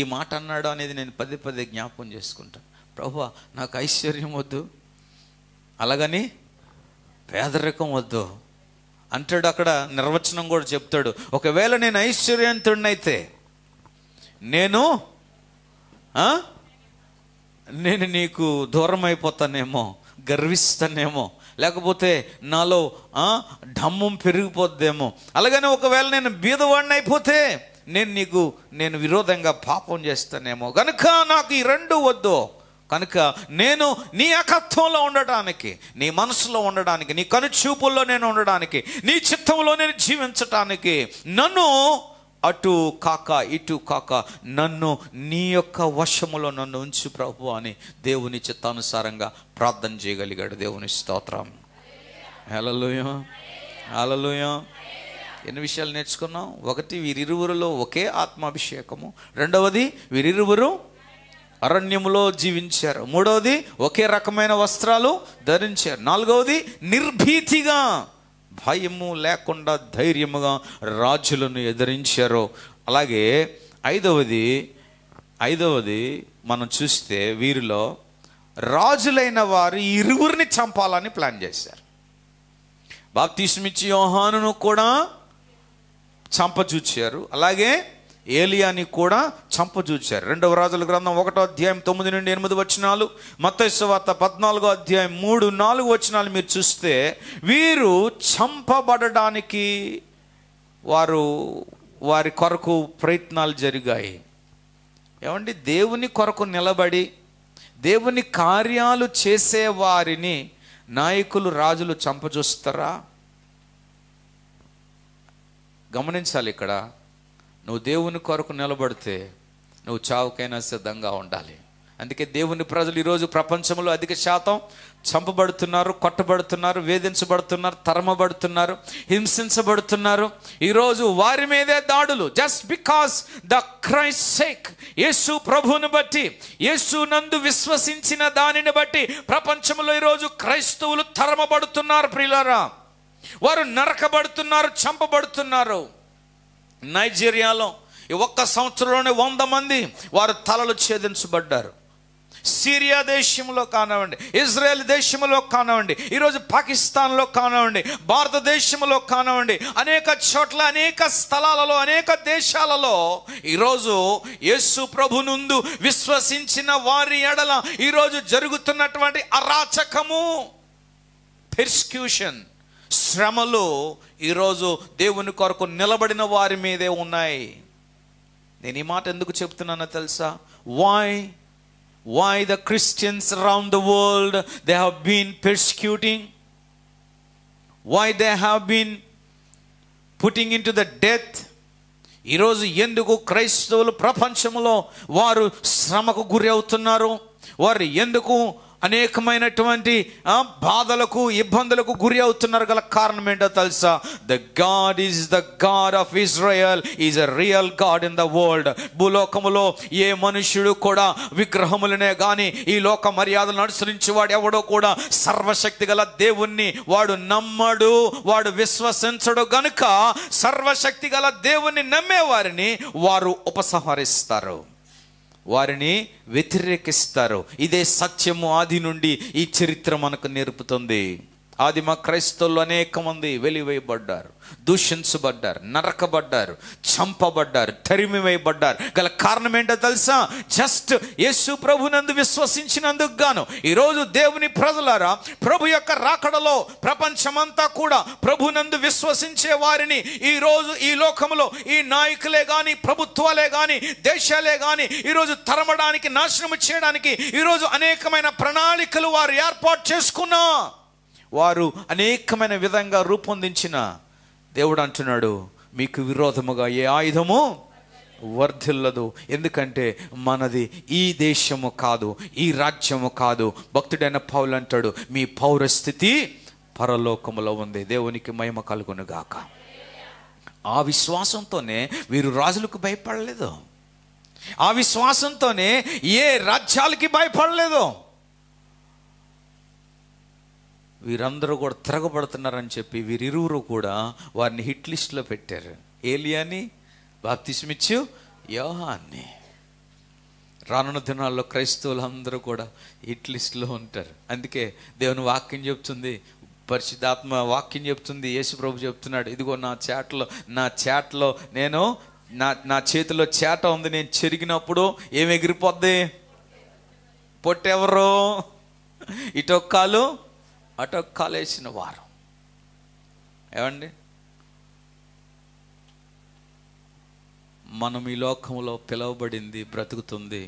ఈ మాట అన్నాడు అనేది నేను పదే పదే జ్ఞాపకం చేసుకుంటాను ప్రభు నాకు ఐశ్వర్యం వద్దు అలాగని పేదరికం వద్దు అంటాడు అక్కడ నిర్వచనం కూడా చెప్తాడు ఒకవేళ నేను ఐశ్వర్యంతుడినైతే నేను నేను నీకు దూరం అయిపోతానేమో గర్విస్తానేమో లేకపోతే నాలో ఢమ్మం పెరిగిపోద్దేమో అలాగని ఒకవేళ నేను బీదవాడిని అయిపోతే నేను నీకు నేను విరోధంగా పాపం చేస్తానేమో కనుక నాకు ఈ రెండు వద్దు కనుక నేను నీ ఏకత్వంలో ఉండడానికి నీ మనసులో ఉండడానికి నీ కనుచూపుల్లో నేను ఉండడానికి నీ చిత్తంలో నేను జీవించటానికి నన్ను అటు కాక ఇటు కాక నన్ను నీ యొక్క వశములో నన్ను ఉంచు ప్రభు అని దేవుని చిత్తానుసారంగా ప్రార్థన చేయగలిగాడు దేవుని స్తోత్రం హలలుయం హలలుయం ఎన్ని విషయాలు నేర్చుకున్నాం ఒకటి వీరిరువురులో ఒకే ఆత్మాభిషేకము రెండవది వీరిరువురు అరణ్యములో జీవించారు మూడవది ఒకే రకమైన వస్త్రాలు ధరించారు నాలుగవది నిర్భీతిగా భయము లేకుండా ధైర్యముగా రాజులను ఎదిరించారు అలాగే ఐదవది ఐదవది మనం చూస్తే వీరిలో రాజులైన వారు ఇరువురిని చంపాలని ప్లాన్ చేశారు బాప్తీసుమిచ్చి యోహాను కూడా చంపచూచారు అలాగే ఏలియాని కూడా చంపజూచారు రెండవ రాజుల గ్రంథం ఒకటో అధ్యాయం తొమ్మిది నుండి ఎనిమిది వచనాలు మత్తవార్త పద్నాలుగో అధ్యాయం మూడు నాలుగు వచనాలు మీరు చూస్తే వీరు చంపబడడానికి వారు వారి కొరకు ప్రయత్నాలు జరిగాయి ఏమండి దేవుని కొరకు నిలబడి దేవుని కార్యాలు చేసే వారిని నాయకులు రాజులు చంపజూస్తారా గమనించాలి ఇక్కడ నువ్వు దేవుని కొరకు నిలబడితే నువ్వు చావుకైనా సిద్ధంగా ఉండాలి అందుకే దేవుని ప్రజలు ఈరోజు ప్రపంచంలో అధిక శాతం చంపబడుతున్నారు కొట్టబడుతున్నారు వేధించబడుతున్నారు తరమబడుతున్నారు హింసించబడుతున్నారు ఈరోజు వారి మీదే దాడులు just because the Christ sake Yesu ప్రభువుని బట్టి యేసు నందు విశ్వసించిన దానిని బట్టి ప్రపంచంలో ఈరోజు క్రైస్తవులు తరమబడుతున్నారు ప్రియులరా వారు నరకబడుతున్నారు చంపబడుతున్నారు నైజీరియాలో ఈ ఒక్క సంవత్సరంలోనే వంద మంది వారు తలలు ఛేదించబడ్డారు సిరియా దేశంలో కానివ్వండి ఇజ్రాయెల్ దేశంలో కానివ్వండి ఈరోజు పాకిస్తాన్లో కానివ్వండి భారతదేశంలో కానివ్వండి అనేక చోట్ల అనేక స్థలాలలో అనేక దేశాలలో ఈరోజు యేసు ప్రభునందు విశ్వసించిన వారి ఎడల ఈరోజు జరుగుతున్నటువంటి అరాచకము పెర్స్క్యూషన్ శ్రమలు ఈరోజు దేవుని కొరకు నిలబడిన వారి మీదే ఉన్నాయి నేను ఈ మాట ఎందుకు చెప్తున్నానో తెలుసా why why the Christians around the world they have been persecuting why they have been putting into the death ఈరోజు ఎందుకు క్రైస్తవులు ప్రపంచంలో వారు శ్రమకు గురి అవుతున్నారు వారు ఎందుకు అనేకమైనటువంటి బాధలకు ఇబ్బందులకు గురి అవుతున్నారు గల కారణం ఏంటో తెలుసా the God is the God of Israel is a real God in the world భూలోకములో ఏ మనుష్యుడు కూడా విగ్రహములనే కానీ ఈ లోక మర్యాదలను అనుసరించి వాడు ఎవడో కూడా సర్వశక్తి గల దేవుణ్ణి వాడు నమ్మడు వాడు విశ్వసించడు గనుక సర్వశక్తి గల దేవుణ్ణి నమ్మేవారిని వారు ఉపసంహరిస్తారు వారిని వ్యతిరేకిస్తారు ఇదే సత్యము ఆది నుండి ఈ చరిత్ర మనకు నేర్పుతుంది ఆదిమ క్రైస్తవులు అనేక మంది వెలివేయబడ్డారు దూషించబడ్డారు నరకబడ్డారు చంపబడ్డారు తరిమి వేయబడ్డారు గల కారణం ఏంటో తెలుసా జస్ట్ యేసు ప్రభునందు విశ్వసించినందుకు గాను ఈరోజు దేవుని ప్రజలారా ప్రభు యొక్క రాకడలో ప్రపంచమంతా కూడా ప్రభునందు విశ్వసించే వారిని ఈరోజు ఈ లోకంలో ఈ నాయకులే కానీ ప్రభుత్వాలే కానీ దేశాలే కానీ ఈరోజు తరమడానికి నాశనం చేయడానికి ఈరోజు అనేకమైన ప్రణాళికలు వారు ఏర్పాటు చేసుకున్నా వారు అనేకమైన విధంగా రూపొందించిన దేవుడు అంటున్నాడు మీకు విరోధముగా ఏ ఆయుధము వర్ధిల్లదు ఎందుకంటే మనది ఈ దేశము కాదు ఈ రాజ్యము కాదు భక్తుడైన పౌలు అంటాడు మీ పౌరస్థితి పరలోకములో ఉంది దేవునికి మహిమ కలుగునుగాక ఆ విశ్వాసంతోనే వీరు రాజులకు భయపడలేదు ఆ విశ్వాసంతోనే ఏ రాజ్యాలకి భయపడలేదు వీరందరూ కూడా తిరగబడుతున్నారని చెప్పి వీరిరువురు కూడా వారిని హిట్ లిస్ట్లో పెట్టారు ఏలియాని బాప్తిస్మిచ్చు యోహాన్ని రానున్న దినాల్లో క్రైస్తవులు అందరూ కూడా హిట్ లిస్ట్లో ఉంటారు అందుకే దేవుని వాక్యం చెప్తుంది పరిశుద్ధాత్మ వాక్యం చెప్తుంది యేసు ప్రభు చెప్తున్నాడు ఇదిగో నా చేటలో నా చేటలో నేను నా నా చేతిలో చేట ఉంది నేను చెరిగినప్పుడు ఏమి ఎగిరిపోద్ది పొట్టెవరు ఇటొక్కాలు కాలేసిన వారం ఏమండి మనం ఈ లోకంలో పిలువబడింది బ్రతుకుతుంది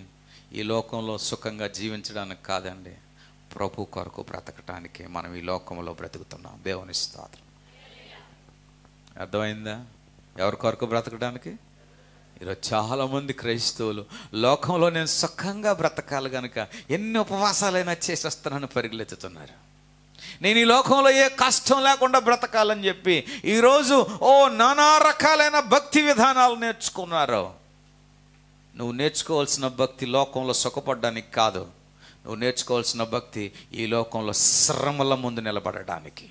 ఈ లోకంలో సుఖంగా జీవించడానికి కాదండి ప్రభు కొరకు బ్రతకటానికి మనం ఈ లోకంలో బ్రతుకుతున్నాం దేవుని స్తోత్రం అర్థమైందా ఎవరి కొరకు బ్రతకడానికి ఈరోజు చాలామంది క్రైస్తవులు లోకంలో నేను సుఖంగా బ్రతకాలి కనుక ఎన్ని ఉపవాసాలైనా చేసి చేసేస్తానని పరిగెత్తుతున్నారు నేను ఈ లోకంలో ఏ కష్టం లేకుండా బ్రతకాలని చెప్పి ఈరోజు ఓ నానా రకాలైన భక్తి విధానాలు నేర్చుకున్నారు నువ్వు నేర్చుకోవాల్సిన భక్తి లోకంలో సుఖపడడానికి కాదు నువ్వు నేర్చుకోవాల్సిన భక్తి ఈ లోకంలో శ్రమల ముందు నిలబడడానికి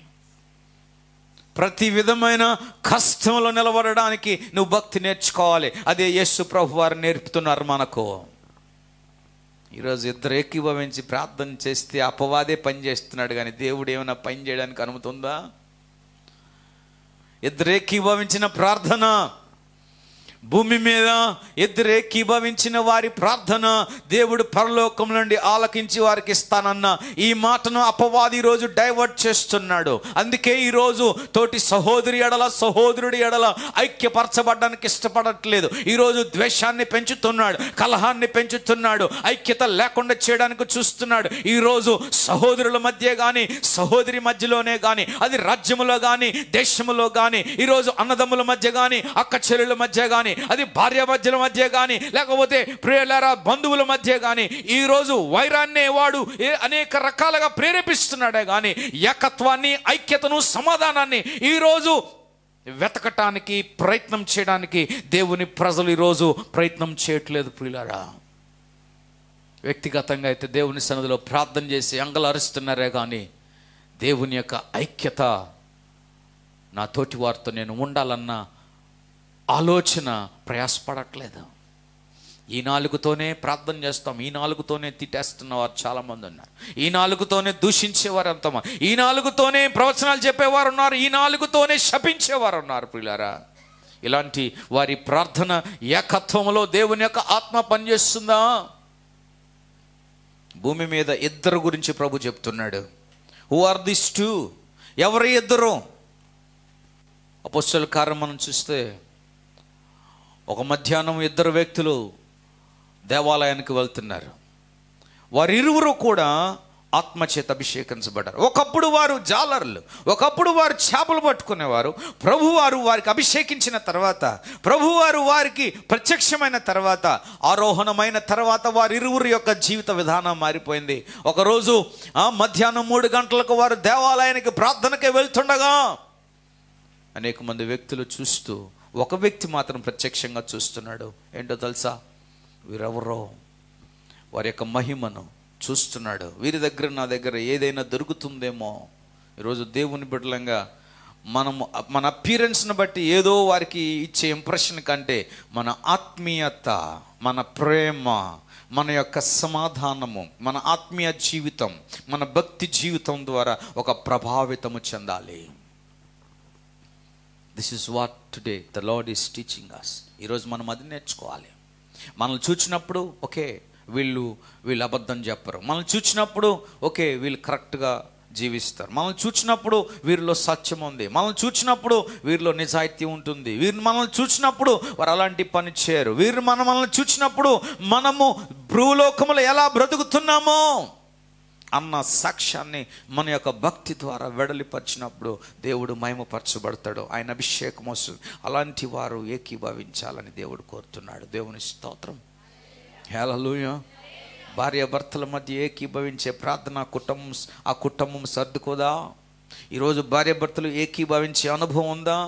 ప్రతి విధమైన కష్టంలో నిలబడడానికి నువ్వు భక్తి నేర్చుకోవాలి అదే యేసు ప్రభు వారు నేర్పుతున్నారు మనకు ఈరోజు ఇద్దరు ఏకీభవించి ప్రార్థన చేస్తే అపవాదే పని చేస్తున్నాడు కానీ దేవుడు ఏమైనా పని చేయడానికి ఉందా ఇద్దరు ఏకీభవించిన ప్రార్థన భూమి మీద ఎదురెక్కి భవించిన వారి ప్రార్థన దేవుడు పరలోకం నుండి ఆలకించి వారికి ఇస్తానన్న ఈ మాటను అపవాది రోజు డైవర్ట్ చేస్తున్నాడు అందుకే ఈరోజు తోటి సహోదరి ఎడల సహోదరుడి ఎడల ఐక్యపరచబడడానికి ఇష్టపడట్లేదు ఈరోజు ద్వేషాన్ని పెంచుతున్నాడు కలహాన్ని పెంచుతున్నాడు ఐక్యత లేకుండా చేయడానికి చూస్తున్నాడు ఈరోజు సహోదరుల మధ్య కానీ సహోదరి మధ్యలోనే కానీ అది రాజ్యములో కానీ దేశములో కానీ ఈరోజు అన్నదమ్ముల మధ్య కానీ అక్క చెల్లెల మధ్య కానీ కానీ అది భార్య మధ్యల మధ్య కానీ లేకపోతే ప్రియులారా బంధువుల మధ్య కానీ ఈరోజు వైరాన్నే వాడు అనేక రకాలుగా ప్రేరేపిస్తున్నాడే కానీ ఏకత్వాన్ని ఐక్యతను సమాధానాన్ని ఈరోజు వెతకటానికి ప్రయత్నం చేయడానికి దేవుని ప్రజలు ఈరోజు ప్రయత్నం చేయట్లేదు ప్రియులారా వ్యక్తిగతంగా అయితే దేవుని సన్నిధిలో ప్రార్థన చేసి అంగలరుస్తున్నారే కానీ దేవుని యొక్క ఐక్యత నా తోటి వారితో నేను ఉండాలన్నా ఆలోచన ప్రయాసపడట్లేదు ఈ నాలుగుతోనే ప్రార్థన చేస్తాం ఈ నాలుగుతోనే వారు చాలామంది ఉన్నారు ఈ నాలుగుతోనే దూషించేవారు అంతమ ఈ నాలుగుతోనే ప్రవచనాలు చెప్పేవారు ఉన్నారు ఈ నాలుగుతోనే శపించేవారు ఉన్నారు పిల్లారా ఇలాంటి వారి ప్రార్థన ఏకత్వంలో దేవుని యొక్క ఆత్మ పనిచేస్తుందా భూమి మీద ఇద్దరు గురించి ప్రభు చెప్తున్నాడు హూ ఆర్ దిస్ టూ ఎవరి ఇద్దరు అపస్తుల కారణం మనం చూస్తే ఒక మధ్యాహ్నం ఇద్దరు వ్యక్తులు దేవాలయానికి వెళ్తున్నారు వారిరువురు కూడా ఆత్మచేత అభిషేకించబడ్డారు ఒకప్పుడు వారు జాలర్లు ఒకప్పుడు వారు చేపలు పట్టుకునేవారు ప్రభువారు వారికి అభిషేకించిన తర్వాత ప్రభువారు వారికి ప్రత్యక్షమైన తర్వాత ఆరోహణమైన తర్వాత వారి ఇరువురి యొక్క జీవిత విధానం మారిపోయింది ఒకరోజు మధ్యాహ్నం మూడు గంటలకు వారు దేవాలయానికి ప్రార్థనకే వెళ్తుండగా అనేక మంది వ్యక్తులు చూస్తూ ఒక వ్యక్తి మాత్రం ప్రత్యక్షంగా చూస్తున్నాడు ఏంటో తెలుసా వీరెవరో వారి యొక్క మహిమను చూస్తున్నాడు వీరి దగ్గర నా దగ్గర ఏదైనా దొరుకుతుందేమో ఈరోజు దేవుని బిడ్డలంగా మనము మన అపీరెన్స్ని బట్టి ఏదో వారికి ఇచ్చే ఇంప్రెషన్ కంటే మన ఆత్మీయత మన ప్రేమ మన యొక్క సమాధానము మన ఆత్మీయ జీవితం మన భక్తి జీవితం ద్వారా ఒక ప్రభావితము చెందాలి this is what today the Lord is teaching us ఈరోజు మనం అది నేర్చుకోవాలి మనల్ని చూచినప్పుడు ఓకే వీళ్ళు వీళ్ళు అబద్ధం చెప్పరు మనల్ని చూచినప్పుడు ఓకే వీళ్ళు కరెక్ట్గా జీవిస్తారు మనల్ని చూచినప్పుడు వీరిలో సత్యం ఉంది మనల్ని చూచినప్పుడు వీరిలో నిజాయితీ ఉంటుంది వీరిని మనల్ని చూచినప్పుడు వారు అలాంటి పని చేయరు వీరిని మనం మనల్ని చూచినప్పుడు మనము భ్రూలోకములు ఎలా బ్రతుకుతున్నామో అన్న సాక్ష్యాన్ని మన యొక్క భక్తి ద్వారా వెడలిపరిచినప్పుడు దేవుడు మహిమపరచబడతాడు ఆయన అభిషేకం వస్తుంది అలాంటి వారు ఏకీభవించాలని దేవుడు కోరుతున్నాడు దేవుని స్తోత్రం హేలూయ భార్య భర్తల మధ్య ఏకీభవించే ప్రార్థన కుటుంబం ఆ కుటుంబం సర్దుకోదా ఈరోజు భార్య భర్తలు ఏకీభవించే అనుభవం ఉందా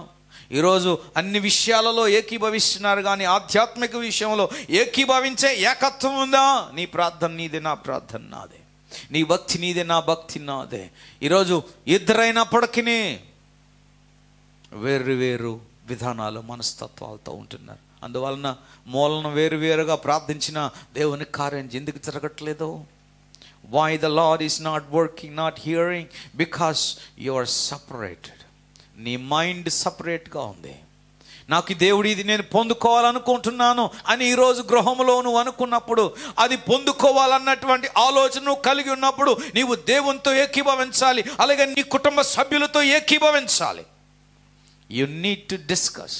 ఈరోజు అన్ని విషయాలలో ఏకీభవిస్తున్నారు కానీ ఆధ్యాత్మిక విషయంలో ఏకీభవించే ఏకత్వం ఉందా నీ ప్రార్థన నీది నా ప్రార్థన నాదే నీ భక్తి నీదే నా భక్తి నాదే ఈరోజు ఇద్దరైనప్పటికీ వేరు వేరు విధానాలు మనస్తత్వాలతో ఉంటున్నారు అందువలన మూలను వేరు వేరుగా ప్రార్థించిన దేవుని కార్యం ఎందుకు జరగట్లేదు why the Lord is not working not hearing because you are separated నీ మైండ్ సపరేట్గా ఉంది నాకు దేవుడు ఇది నేను పొందుకోవాలనుకుంటున్నాను అని ఈరోజు గృహంలో నువ్వు అనుకున్నప్పుడు అది పొందుకోవాలన్నటువంటి ఆలోచన కలిగి ఉన్నప్పుడు నీవు దేవునితో ఏకీభవించాలి అలాగే నీ కుటుంబ సభ్యులతో ఏకీభవించాలి you need to discuss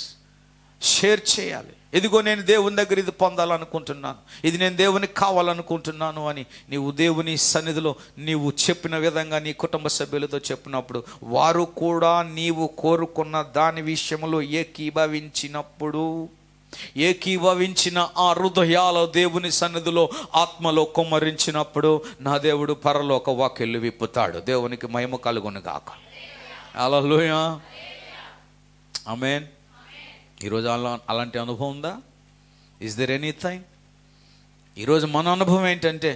share చేయాలి ఇదిగో నేను దేవుని దగ్గర ఇది పొందాలనుకుంటున్నాను ఇది నేను దేవునికి కావాలనుకుంటున్నాను అని నీవు దేవుని సన్నిధిలో నీవు చెప్పిన విధంగా నీ కుటుంబ సభ్యులతో చెప్పినప్పుడు వారు కూడా నీవు కోరుకున్న దాని విషయంలో ఏకీభవించినప్పుడు ఏకీభవించిన ఆ హృదయాల దేవుని సన్నిధిలో ఆత్మలో కుమ్మరించినప్పుడు నా దేవుడు పరలోక వాకిల్లు విప్పుతాడు దేవునికి మహిమ కలుగునిగాక గాక అలా ఐ ఆమెన్ ఈరోజు అలా అలాంటి అనుభవం ఉందా ఇస్ దర్ ఎనీథింగ్ ఈరోజు మన అనుభవం ఏంటంటే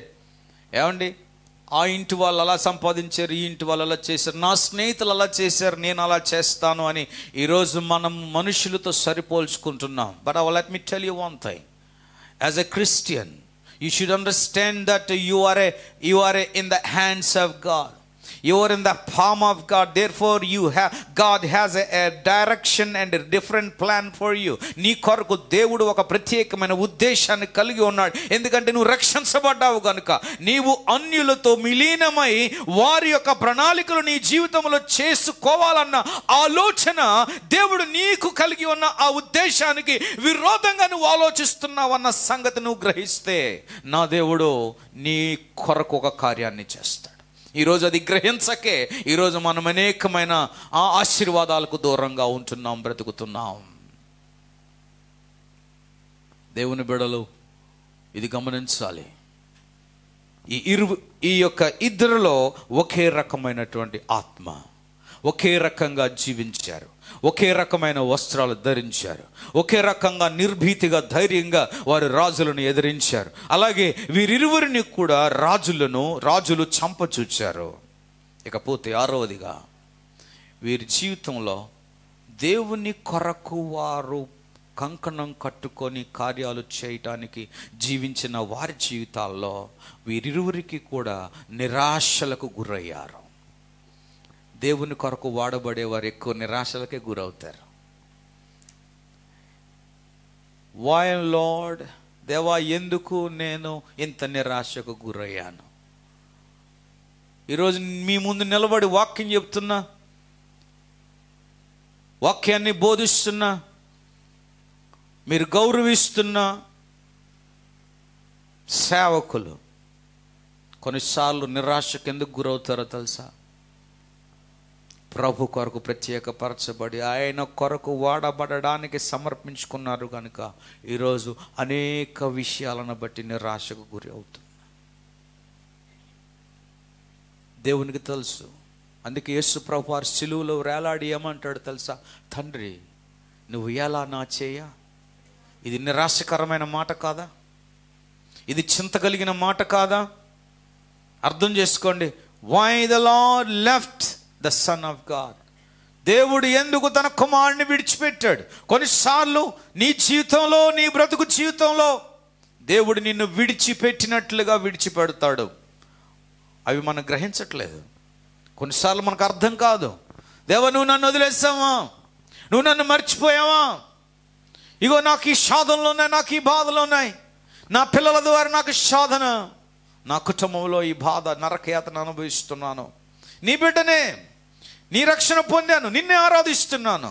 ఏమండి ఆ ఇంటి వాళ్ళు అలా సంపాదించారు ఈ ఇంటి వాళ్ళు అలా చేశారు నా స్నేహితులు అలా చేశారు నేను అలా చేస్తాను అని ఈరోజు మనం మనుషులతో సరిపోల్చుకుంటున్నాం but I let me tell you one థై as a Christian you should understand that you are a you are a in the hands of God you are in the form of God therefore you God God has a direction and different plan for you నీ కొరకు దేవుడు ఒక ప్రత్యేకమైన ఉద్దేశాన్ని కలిగి ఉన్నాడు ఎందుకంటే నువ్వు రక్షించబడ్డావు కనుక నీవు అన్యులతో మిలీనమై వారి యొక్క ప్రణాళికలు నీ జీవితంలో చేసుకోవాలన్న ఆలోచన దేవుడు నీకు కలిగి ఉన్న ఆ ఉద్దేశానికి విరోధంగా నువ్వు ఆలోచిస్తున్నావన్న సంగతి నువ్వు గ్రహిస్తే నా దేవుడు నీ కొరకు ఒక కార్యాన్ని చేస్తాడు ఈరోజు అది గ్రహించకే ఈరోజు మనం అనేకమైన ఆ ఆశీర్వాదాలకు దూరంగా ఉంటున్నాం బ్రతుకుతున్నాం దేవుని బిడలు ఇది గమనించాలి ఈ ఇరు ఈ యొక్క ఇద్దరిలో ఒకే రకమైనటువంటి ఆత్మ ఒకే రకంగా జీవించారు ఒకే రకమైన వస్త్రాలు ధరించారు ఒకే రకంగా నిర్భీతిగా ధైర్యంగా వారు రాజులను ఎదిరించారు అలాగే వీరిరువురిని కూడా రాజులను రాజులు చంపచూచారు ఇకపోతే ఆరవదిగా వీరి జీవితంలో దేవుని కొరకు వారు కంకణం కట్టుకొని కార్యాలు చేయటానికి జీవించిన వారి జీవితాల్లో వీరిరువురికి కూడా నిరాశలకు గురయ్యారు దేవుని కొరకు వాడబడేవారు ఎక్కువ నిరాశలకే గురవుతారు వాయ్ లార్డ్ దేవా ఎందుకు నేను ఇంత నిరాశకు గురయ్యాను ఈరోజు మీ ముందు నిలబడి వాక్యం చెప్తున్నా వాక్యాన్ని బోధిస్తున్నా మీరు గౌరవిస్తున్న సేవకులు కొన్నిసార్లు నిరాశకు ఎందుకు గురవుతారో తెలుసా ప్రభు కొరకు ప్రత్యేకపరచబడి ఆయన కొరకు వాడబడడానికి సమర్పించుకున్నారు కనుక ఈరోజు అనేక విషయాలను బట్టి నిరాశకు గురి అవుతుంది దేవునికి తెలుసు అందుకే యేసు ప్రభు వారు సిలువులో వేలాడి ఏమంటాడు తెలుసా తండ్రి నువ్వు ఎలా నా చేయ ఇది నిరాశకరమైన మాట కాదా ఇది చింత కలిగిన మాట కాదా అర్థం చేసుకోండి why the Lord left the Son of God దేవుడు ఎందుకు తన కుమారుని విడిచిపెట్టాడు కొన్నిసార్లు నీ జీవితంలో నీ బ్రతుకు జీవితంలో దేవుడు నిన్ను విడిచిపెట్టినట్లుగా విడిచిపెడతాడు అవి మనం గ్రహించట్లేదు కొన్నిసార్లు మనకు అర్థం కాదు దేవ నువ్వు నన్ను వదిలేసావా నువ్వు నన్ను మర్చిపోయావా ఇగో నాకు ఈ సాధనలు ఉన్నాయి నాకు ఈ బాధలు ఉన్నాయి నా పిల్లల ద్వారా నాకు సాధన నా కుటుంబంలో ఈ బాధ నరకయాతను అనుభవిస్తున్నాను నీ బిడ్డనే నీ రక్షణ పొందాను నిన్నే ఆరాధిస్తున్నాను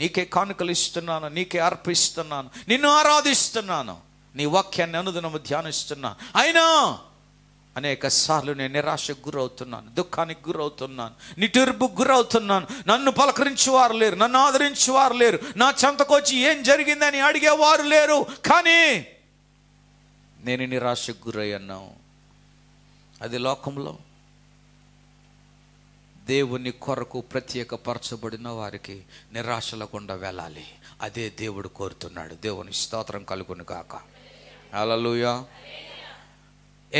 నీకే కానుకలు ఇస్తున్నాను నీకే అర్పిస్తున్నాను నిన్ను ఆరాధిస్తున్నాను నీ వాక్యాన్ని అనుదినము ధ్యానిస్తున్నాను అయినా అనేక సార్లు నేను నిరాశకు గురవుతున్నాను దుఃఖానికి గురవుతున్నాను నిటిర్పుకు గురవుతున్నాను నన్ను పలకరించి వారు లేరు నన్ను ఆదరించి వారు లేరు నా చెంతకొచ్చి ఏం జరిగిందని అడిగేవారు లేరు కానీ నేను నిరాశకు గురయ్యన్నావు అది లోకంలో దేవుని కొరకు ప్రత్యేకపరచబడిన వారికి నిరాశలకుండా వెళ్ళాలి అదే దేవుడు కోరుతున్నాడు దేవుని స్తోత్రం కలుగుని కాక hallelujah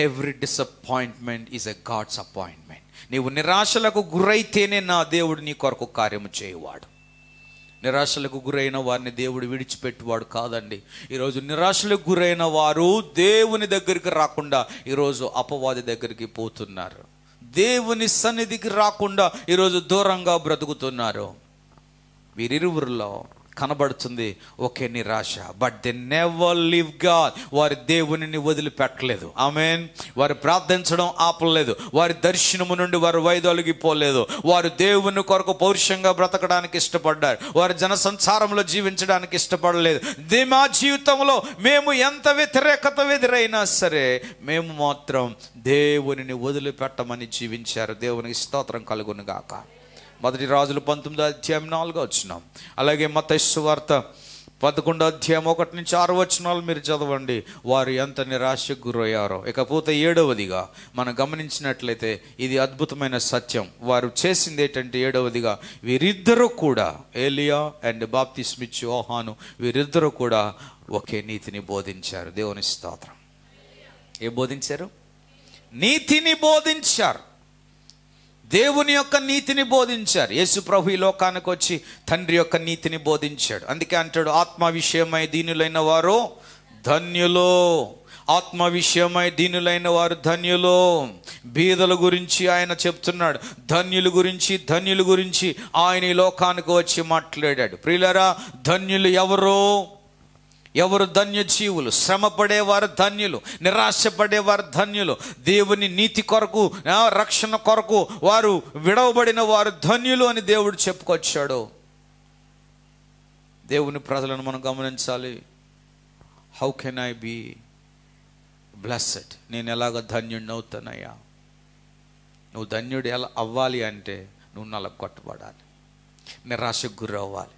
every disappointment is a God's appointment నీవు నిరాశలకు గురైతేనే నా దేవుడు నీ కొరకు కార్యము చేయవాడు నిరాశలకు గురైన వారిని దేవుడు విడిచిపెట్టువాడు కాదండి ఈరోజు నిరాశలకు గురైన వారు దేవుని దగ్గరికి రాకుండా ఈరోజు అపవాది దగ్గరికి పోతున్నారు దేవుని సన్నిధికి రాకుండా ఈరోజు దూరంగా బ్రతుకుతున్నారు వీరిరువురిలో కనబడుతుంది ఒకే నిరాశ బట్ దె నెవర్ లివ్ గాడ్ వారి దేవుని వదిలిపెట్టలేదు ఆమెన్ వారు ప్రార్థించడం ఆపలేదు వారి దర్శనము నుండి వారు వైదొలిగిపోలేదు వారు దేవుని కొరకు పౌరుషంగా బ్రతకడానికి ఇష్టపడ్డారు వారు జనసంసారంలో జీవించడానికి ఇష్టపడలేదు ది మా జీవితంలో మేము ఎంత వ్యతిరేకత ఎదురైనా సరే మేము మాత్రం దేవునిని వదిలిపెట్టమని జీవించారు దేవునికి స్తోత్రం కలుగునుగాక గాక మొదటి రాజులు పంతొమ్మిది అధ్యాయం నాలుగో వచ్చినాం అలాగే మత వార్త పదకొండో అధ్యాయం ఒకటి నుంచి ఆరు వచనాలు మీరు చదవండి వారు ఎంత నిరాశకు గురయ్యారో ఇకపోతే ఏడవదిగా మనం గమనించినట్లయితే ఇది అద్భుతమైన సత్యం వారు చేసింది ఏంటంటే ఏడవదిగా వీరిద్దరూ కూడా ఏలియా అండ్ బాప్తిస్మిచ్ ఓహాను వీరిద్దరూ కూడా ఒకే నీతిని బోధించారు దేవుని స్తోత్రం ఏ బోధించారు నీతిని బోధించారు దేవుని యొక్క నీతిని బోధించారు యేసు ప్రభు ఈ లోకానికి వచ్చి తండ్రి యొక్క నీతిని బోధించాడు అందుకే అంటాడు ఆత్మ విషయమై దీనులైన వారు ధన్యులో ఆత్మ విషయమై దీనులైన వారు ధన్యులు బీదల గురించి ఆయన చెప్తున్నాడు ధన్యుల గురించి ధన్యుల గురించి ఆయన ఈ లోకానికి వచ్చి మాట్లాడాడు ప్రియులరా ధన్యులు ఎవరు ఎవరు ధన్య జీవులు శ్రమపడేవారు ధన్యులు నిరాశపడేవారు ధన్యులు దేవుని నీతి కొరకు రక్షణ కొరకు వారు విడవబడిన వారు ధన్యులు అని దేవుడు చెప్పుకొచ్చాడు దేవుని ప్రజలను మనం గమనించాలి how can I be blessed నేను ఎలాగ ధన్యుడిని అవుతానయ్యా నువ్వు ధన్యుడు ఎలా అవ్వాలి అంటే నువ్వు నలగొట్టబడాలి నిరాశకు గురవ్వాలి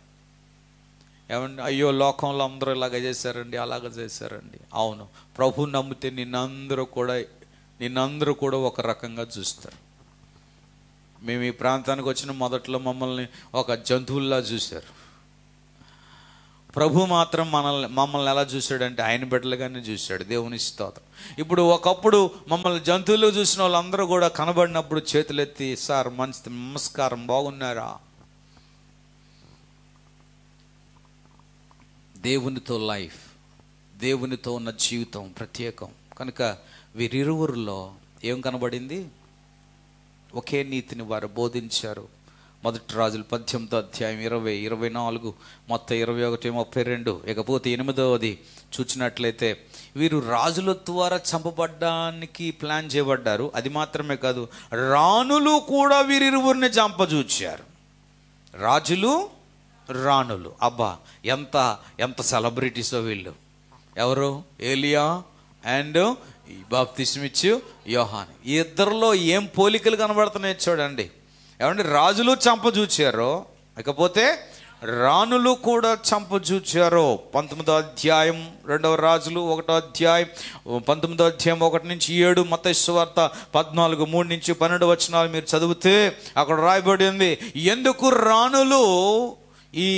ఏమండి అయ్యో లోకంలో అందరూ ఇలాగ చేశారండి అలాగ చేశారండి అవును ప్రభు నమ్మితే నిన్నందరూ కూడా నిన్నందరూ కూడా ఒక రకంగా చూస్తారు మేము ఈ ప్రాంతానికి వచ్చిన మొదట్లో మమ్మల్ని ఒక జంతువుల్లా చూశారు ప్రభు మాత్రం మనల్ని మమ్మల్ని ఎలా చూశాడంటే ఆయన బిడ్డలుగానే చూశాడు దేవుని స్తోత్రం ఇప్పుడు ఒకప్పుడు మమ్మల్ని జంతువులు చూసిన వాళ్ళందరూ కూడా కనబడినప్పుడు చేతులెత్తి సార్ మంచి నమస్కారం బాగున్నారా దేవునితో లైఫ్ దేవునితో ఉన్న జీవితం ప్రత్యేకం కనుక వీరిరువురిలో ఏం కనబడింది ఒకే నీతిని వారు బోధించారు మొదటి రాజులు పద్యంతో అధ్యాయం ఇరవై ఇరవై నాలుగు మొత్తం ఇరవై ఒకటి ముప్పై రెండు ఇకపోతే ఎనిమిదవది చూచినట్లయితే వీరు రాజుల ద్వారా చంపబడ్డానికి ప్లాన్ చేయబడ్డారు అది మాత్రమే కాదు రాణులు కూడా వీరిరువురిని చంపజూచారు రాజులు రాణులు అబ్బా ఎంత ఎంత సెలబ్రిటీసో వీళ్ళు ఎవరు ఏలియా అండ్ బాప్తిస్మిచ్చు యోహాన్ ఈ ఇద్దరిలో ఏం పోలికలు కనబడుతున్నాయి చూడండి ఏమండి రాజులు చంపజూచారు ఇకపోతే రాణులు కూడా చంపజూచారు పంతొమ్మిదో అధ్యాయం రెండవ రాజులు ఒకటో అధ్యాయం పంతొమ్మిదో అధ్యాయం ఒకటి నుంచి ఏడు వార్త పద్నాలుగు మూడు నుంచి పన్నెండు వచనాలు మీరు చదివితే అక్కడ రాయబడి ఉంది ఎందుకు రాణులు ఈ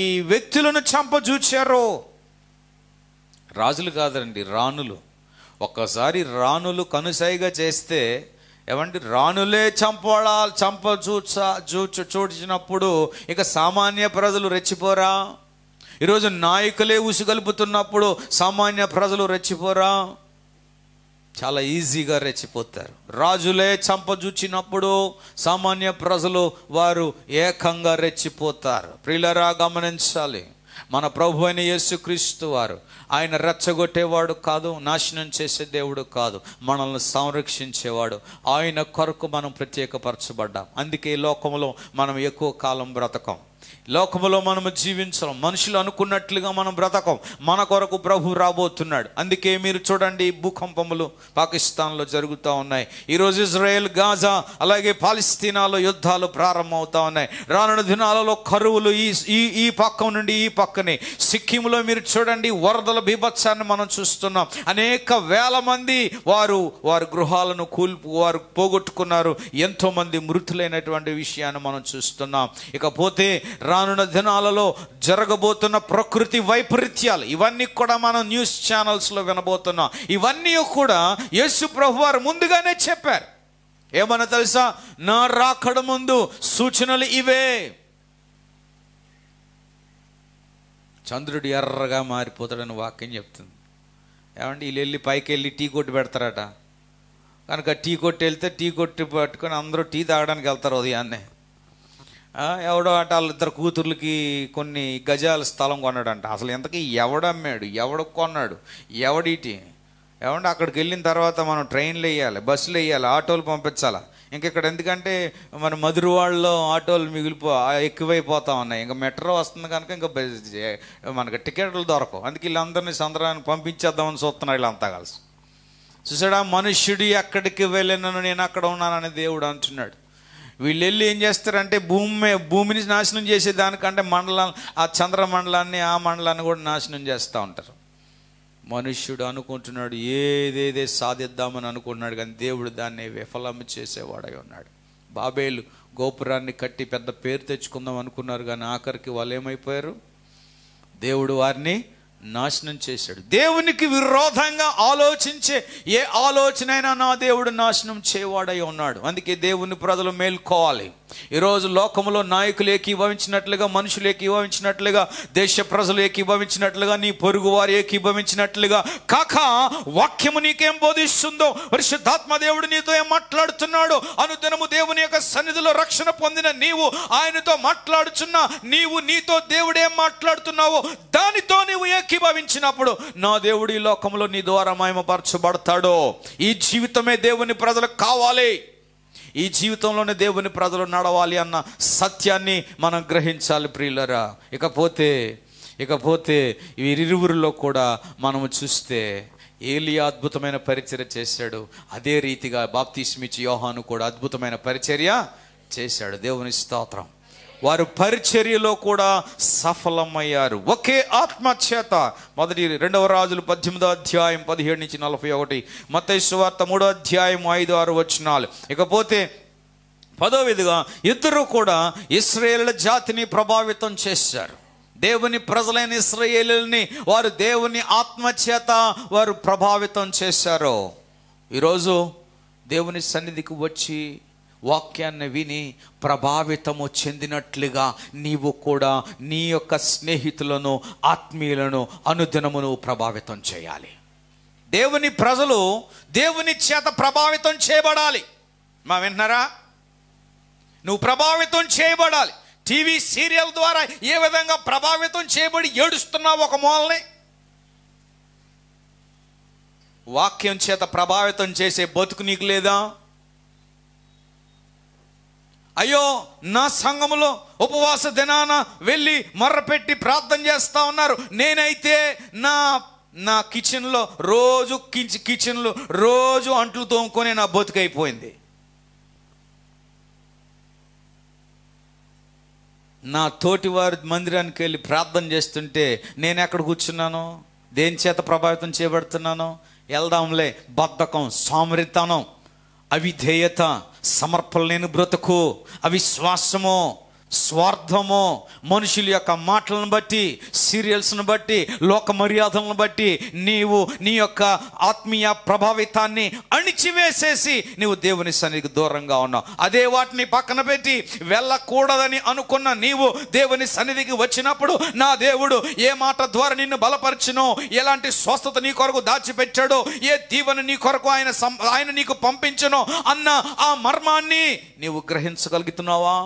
ఈ వ్యక్తులను చంపజూచారు రాజులు కాదండి రాణులు ఒక్కసారి రాణులు కనుసైగా చేస్తే ఏమంటే రాణులే చంపడా చంప చూచా చూచు చూచినప్పుడు ఇక సామాన్య ప్రజలు రెచ్చిపోరా ఈరోజు నాయకులే ఉసుగలుపుతున్నప్పుడు సామాన్య ప్రజలు రెచ్చిపోరా చాలా ఈజీగా రెచ్చిపోతారు రాజులే చంపజూచినప్పుడు సామాన్య ప్రజలు వారు ఏకంగా రెచ్చిపోతారు ప్రియులరా గమనించాలి మన ప్రభు అయిన యేసుక్రీస్తు వారు ఆయన రెచ్చగొట్టేవాడు కాదు నాశనం చేసే దేవుడు కాదు మనల్ని సంరక్షించేవాడు ఆయన కొరకు మనం ప్రత్యేకపరచబడ్డాం అందుకే ఈ లోకంలో మనం ఎక్కువ కాలం బ్రతకం లోకములో మనము జీవించడం మనుషులు అనుకున్నట్లుగా మనం బ్రతకం మన కొరకు ప్రభు రాబోతున్నాడు అందుకే మీరు చూడండి భూకంపములు పాకిస్తాన్లో జరుగుతూ ఉన్నాయి ఈరోజు ఇజ్రాయెల్ గాజా అలాగే పాలిస్తీనాలో యుద్ధాలు ప్రారంభమవుతా ఉన్నాయి రానున్న దినాలలో కరువులు ఈ ఈ ఈ పక్క నుండి ఈ పక్కనే సిక్కింలో మీరు చూడండి వరదల బీభత్సాన్ని మనం చూస్తున్నాం అనేక వేల మంది వారు వారి గృహాలను కూల్పు వారు పోగొట్టుకున్నారు ఎంతోమంది మృతులైనటువంటి విషయాన్ని మనం చూస్తున్నాం ఇకపోతే రానున్న దినాలలో జరగబోతున్న ప్రకృతి వైపరీత్యాలు ఇవన్నీ కూడా మనం న్యూస్ ఛానల్స్లో వినబోతున్నాం ఇవన్నీ కూడా యేసు ప్రభు వారు ముందుగానే చెప్పారు ఏమన్నా తెలుసా నా రాకడ ముందు సూచనలు ఇవే చంద్రుడు ఎర్రగా మారిపోతాడని వాక్యం చెప్తుంది ఏమంటే వీళ్ళు వెళ్ళి పైకి వెళ్ళి టీ కొట్టి పెడతారట కనుక టీ కొట్టి వెళ్తే టీ కొట్టి పట్టుకొని అందరూ టీ తాగడానికి వెళ్తారు ఉదయాన్నే ఎవడో అట వాళ్ళిద్దరు కూతుర్లకి కొన్ని గజాల స్థలం కొన్నాడంట అసలు ఎంతకీ ఎవడమ్మాడు ఎవడ కొన్నాడు ఎవడిటి ఏమంటే అక్కడికి వెళ్ళిన తర్వాత మనం ట్రైన్లు వేయాలి బస్సులు వేయాలి ఆటోలు పంపించాలా ఇక్కడ ఎందుకంటే మన మధురవాళ్ళలో ఆటోలు మిగిలిపో ఎక్కువైపోతా ఉన్నాయి ఇంకా మెట్రో వస్తుంది కనుక ఇంకా మనకి టికెట్లు దొరకవు అందుకే వీళ్ళందరినీ సందరాన్ని పంపించేద్దామని చూస్తున్నారు వీళ్ళంతా కలిసి చూసాడా మనుష్యుడు ఎక్కడికి వెళ్ళినను నేను అక్కడ ఉన్నానని దేవుడు అంటున్నాడు వీళ్ళు వెళ్ళి ఏం చేస్తారంటే భూమి భూమిని నాశనం చేసే దానికంటే మండలం ఆ చంద్రమండలాన్ని ఆ మండలాన్ని కూడా నాశనం చేస్తూ ఉంటారు మనుష్యుడు అనుకుంటున్నాడు ఏదేదే సాధిద్దామని అనుకున్నాడు కానీ దేవుడు దాన్ని విఫలం చేసేవాడై ఉన్నాడు బాబేలు గోపురాన్ని కట్టి పెద్ద పేరు తెచ్చుకుందాం అనుకున్నారు కానీ ఆఖరికి వాళ్ళు ఏమైపోయారు దేవుడు వారిని నాశనం చేశాడు దేవునికి విరోధంగా ఆలోచించే ఏ ఆలోచనైనా నా దేవుడు నాశనం చేయవాడై ఉన్నాడు అందుకే దేవుని ప్రజలు మేల్కోవాలి ఈరోజు లోకంలో నాయకులు ఏకీభవించినట్లుగా మనుషులు ఏకీభవించినట్లుగా దేశ ప్రజలు ఏకీభవించినట్లుగా నీ పొరుగు వారు ఏకీభవించినట్లుగా కాక వాక్యము నీకేం బోధిస్తుందో పరిశుద్ధాత్మ దేవుడు నీతో ఏం మాట్లాడుతున్నాడు అనుదినము దేవుని యొక్క సన్నిధిలో రక్షణ పొందిన నీవు ఆయనతో మాట్లాడుచున్నా నీవు నీతో దేవుడు ఏం మాట్లాడుతున్నావో దానితో నీవు ఏకీభవించినప్పుడు నా దేవుడు ఈ లోకంలో నీ ద్వారా మాయమపరచబడతాడో ఈ జీవితమే దేవుని ప్రజలకు కావాలి ఈ జీవితంలోనే దేవుని ప్రజలు నడవాలి అన్న సత్యాన్ని మనం గ్రహించాలి ప్రియులరా ఇకపోతే ఇకపోతే వీరిరువురిలో కూడా మనము చూస్తే ఏలియా అద్భుతమైన పరిచర్య చేశాడు అదే రీతిగా బాప్తిస్మిచ్చి యోహాను కూడా అద్భుతమైన పరిచర్య చేశాడు దేవుని స్తోత్రం వారు పరిచర్యలో కూడా సఫలమయ్యారు ఒకే ఆత్మ చేత మొదటి రెండవ రాజులు పద్దెనిమిదో అధ్యాయం పదిహేడు నుంచి నలభై ఒకటి మతేశ్వార్త మూడో అధ్యాయం ఐదు ఆరు వచ్చినాలు ఇకపోతే పదో విధిగా ఇద్దరు కూడా ఇస్రాయేళ్ల జాతిని ప్రభావితం చేశారు దేవుని ప్రజలైన ఇస్రాయేలుని వారు దేవుని ఆత్మచేత వారు ప్రభావితం చేశారు ఈరోజు దేవుని సన్నిధికి వచ్చి వాక్యాన్ని విని ప్రభావితము చెందినట్లుగా నీవు కూడా నీ యొక్క స్నేహితులను ఆత్మీయులను అనుదినమును ప్రభావితం చేయాలి దేవుని ప్రజలు దేవుని చేత ప్రభావితం చేయబడాలి మా విన్నారా నువ్వు ప్రభావితం చేయబడాలి టీవీ సీరియల్ ద్వారా ఏ విధంగా ప్రభావితం చేయబడి ఏడుస్తున్నావు ఒక మూలని వాక్యం చేత ప్రభావితం చేసే బతుకు నీకు లేదా అయ్యో నా సంఘములో ఉపవాస దినాన వెళ్ళి మర్రపెట్టి ప్రార్థన చేస్తూ ఉన్నారు నేనైతే నా నా కిచెన్లో రోజు కించి కిచెన్లో రోజు అంట్లు తోముకొని నా బతుకైపోయింది నా తోటి వారి మందిరానికి వెళ్ళి ప్రార్థన చేస్తుంటే నేను ఎక్కడ కూర్చున్నాను దేని చేత ప్రభావితం చేయబడుతున్నాను వెళ్దాంలే బద్ధకం సామరితనం అవిధేయత సమర్పణ లేని బ్రతుకు అవిశ్వాసము స్వార్థము మనుషుల యొక్క మాటలను బట్టి సీరియల్స్ను బట్టి లోక మర్యాదలను బట్టి నీవు నీ యొక్క ఆత్మీయ ప్రభావితాన్ని అణిచివేసేసి నీవు దేవుని సన్నిధికి దూరంగా ఉన్నావు అదే వాటిని పక్కన పెట్టి వెళ్ళకూడదని అనుకున్న నీవు దేవుని సన్నిధికి వచ్చినప్పుడు నా దేవుడు ఏ మాట ద్వారా నిన్ను బలపరిచినో ఎలాంటి స్వస్థత నీ కొరకు దాచిపెట్టాడో ఏ దీవెన నీ కొరకు ఆయన ఆయన నీకు పంపించను అన్న ఆ మర్మాన్ని నీవు గ్రహించగలుగుతున్నావా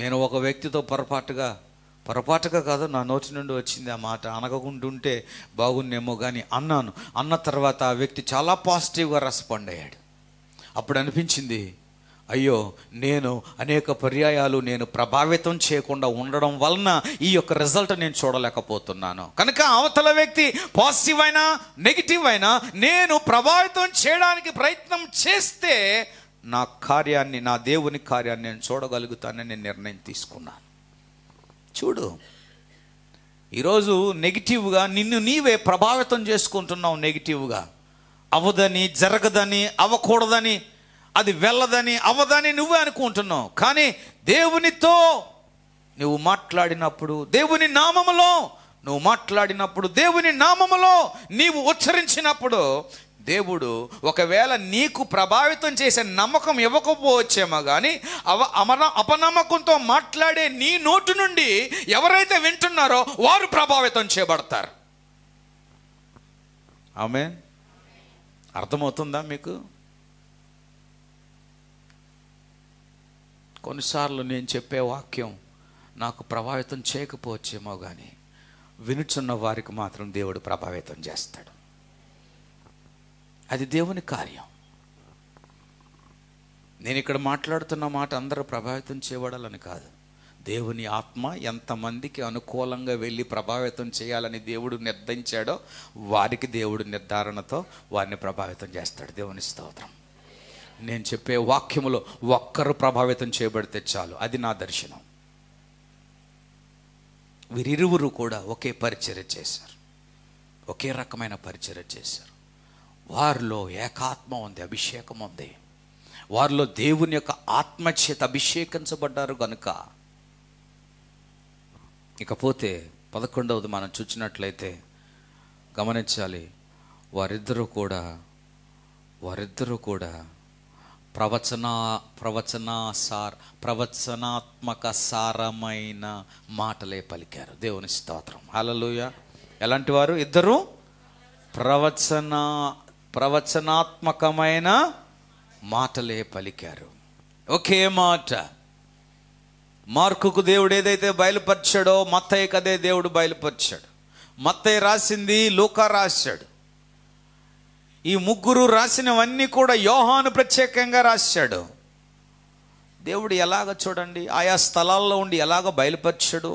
నేను ఒక వ్యక్తితో పొరపాటుగా పొరపాటుగా కాదు నా నోటి నుండి వచ్చింది ఆ మాట అనగకుంటుంటే బాగుండేమో కానీ అన్నాను అన్న తర్వాత ఆ వ్యక్తి చాలా పాజిటివ్గా రెస్పాండ్ అయ్యాడు అప్పుడు అనిపించింది అయ్యో నేను అనేక పర్యాయాలు నేను ప్రభావితం చేయకుండా ఉండడం వలన ఈ యొక్క రిజల్ట్ నేను చూడలేకపోతున్నాను కనుక అవతల వ్యక్తి పాజిటివ్ అయినా నెగిటివ్ అయినా నేను ప్రభావితం చేయడానికి ప్రయత్నం చేస్తే నా కార్యాన్ని నా దేవుని కార్యాన్ని నేను చూడగలుగుతానని నేను నిర్ణయం తీసుకున్నాను చూడు ఈరోజు నెగిటివ్గా నిన్ను నీవే ప్రభావితం చేసుకుంటున్నావు నెగిటివ్గా అవదని జరగదని అవ్వకూడదని అది వెళ్ళదని అవ్వదని నువ్వే అనుకుంటున్నావు కానీ దేవునితో నువ్వు మాట్లాడినప్పుడు దేవుని నామములో నువ్వు మాట్లాడినప్పుడు దేవుని నామములో నీవు ఉచ్చరించినప్పుడు దేవుడు ఒకవేళ నీకు ప్రభావితం చేసే నమ్మకం ఇవ్వకపోవచ్చేమో కానీ అవ అమర అపనమ్మకంతో మాట్లాడే నీ నోటు నుండి ఎవరైతే వింటున్నారో వారు ప్రభావితం చేయబడతారు ఆమె అర్థమవుతుందా మీకు కొన్నిసార్లు నేను చెప్పే వాక్యం నాకు ప్రభావితం చేయకపోవచ్చేమో కానీ వినుచున్న వారికి మాత్రం దేవుడు ప్రభావితం చేస్తాడు అది దేవుని కార్యం నేను ఇక్కడ మాట్లాడుతున్న మాట అందరూ ప్రభావితం చేయబడాలని కాదు దేవుని ఆత్మ ఎంతమందికి అనుకూలంగా వెళ్ళి ప్రభావితం చేయాలని దేవుడు నిర్ధించాడో వారికి దేవుడు నిర్ధారణతో వారిని ప్రభావితం చేస్తాడు దేవుని స్తోత్రం నేను చెప్పే వాక్యములో ఒక్కరు ప్రభావితం చేయబడితే చాలు అది నా దర్శనం వీరిరువురు కూడా ఒకే పరిచర్య చేశారు ఒకే రకమైన పరిచర్య చేశారు వారిలో ఏకాత్మ ఉంది అభిషేకం ఉంది వారిలో దేవుని యొక్క ఆత్మచేత అభిషేకించబడ్డారు కనుక ఇకపోతే పదకొండవది మనం చూసినట్లయితే గమనించాలి వారిద్దరూ కూడా వారిద్దరూ కూడా ప్రవచన ప్రవచనాసార్ ప్రవచనాత్మక సారమైన మాటలే పలికారు దేవుని స్తోత్రం హలలుయ ఎలాంటి వారు ఇద్దరు ప్రవచన ప్రవచనాత్మకమైన మాటలే పలికారు ఒకే మాట మార్కుకు దేవుడు ఏదైతే బయలుపరిచాడో మత్తయ్యకు అదే దేవుడు బయలుపరిచాడు మత్తయ్య రాసింది లూకా రాశాడు ఈ ముగ్గురు రాసినవన్నీ కూడా యోహాను ప్రత్యేకంగా రాశాడు దేవుడు ఎలాగ చూడండి ఆయా స్థలాల్లో ఉండి ఎలాగ బయలుపరిచాడు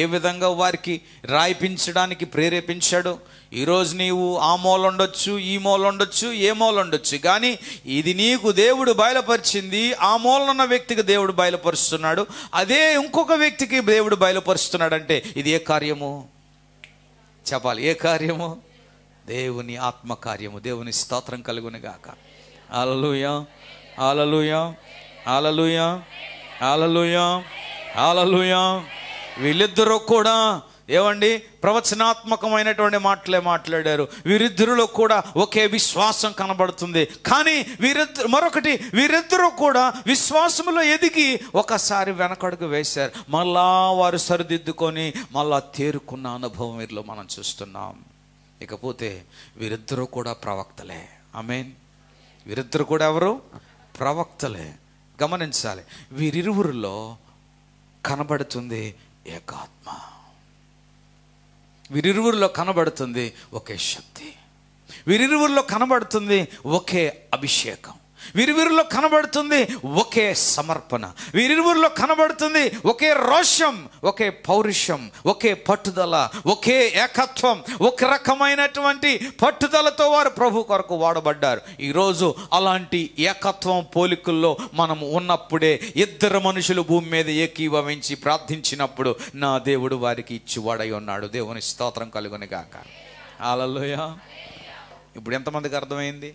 ఏ విధంగా వారికి రాయిపించడానికి ప్రేరేపించాడు ఈరోజు నీవు ఆ మూల ఉండొచ్చు ఈ మూల ఉండొచ్చు ఏ మూల ఉండొచ్చు కానీ ఇది నీకు దేవుడు బయలుపరిచింది ఆ మూలన్న వ్యక్తికి దేవుడు బయలుపరుస్తున్నాడు అదే ఇంకొక వ్యక్తికి దేవుడు బయలుపరుస్తున్నాడు అంటే ఇది ఏ కార్యము చెప్పాలి ఏ కార్యము దేవుని ఆత్మకార్యము దేవుని స్తోత్రం కలుగునిగాక ఆలలుయా ఆలలుయా ఆలలుయా ఆలలుయా ఆలలుయా వీళ్ళిద్దరూ కూడా ఏమండి ప్రవచనాత్మకమైనటువంటి మాటలే మాట్లాడారు వీరిద్దరిలో కూడా ఒకే విశ్వాసం కనబడుతుంది కానీ వీరిద్దరు మరొకటి వీరిద్దరూ కూడా విశ్వాసంలో ఎదిగి ఒకసారి వెనకడుగు వేశారు మళ్ళా వారు సరిదిద్దుకొని మళ్ళా తేరుకున్న అనుభవం వీరిలో మనం చూస్తున్నాం ఇకపోతే వీరిద్దరూ కూడా ప్రవక్తలే మీన్ వీరిద్దరు కూడా ఎవరు ప్రవక్తలే గమనించాలి వీరిరువురిలో కనబడుతుంది ఏకాత్మ వీరిరువురిలో కనబడుతుంది ఒకే శక్తి వీరిరువురిలో కనబడుతుంది ఒకే అభిషేకం వీరిరువురిలో కనబడుతుంది ఒకే సమర్పణ వీరిరువురిలో కనబడుతుంది ఒకే రోషం ఒకే పౌరుషం ఒకే పట్టుదల ఒకే ఏకత్వం ఒక రకమైనటువంటి పట్టుదలతో వారు ప్రభు కొరకు వాడబడ్డారు ఈరోజు అలాంటి ఏకత్వం పోలికల్లో మనం ఉన్నప్పుడే ఇద్దరు మనుషులు భూమి మీద ఏకీభవించి ప్రార్థించినప్పుడు నా దేవుడు వారికి ఇచ్చివాడై ఉన్నాడు దేవుని స్తోత్రం కలుగునిగాక ఆలలోయ ఇప్పుడు ఎంతమందికి అర్థమైంది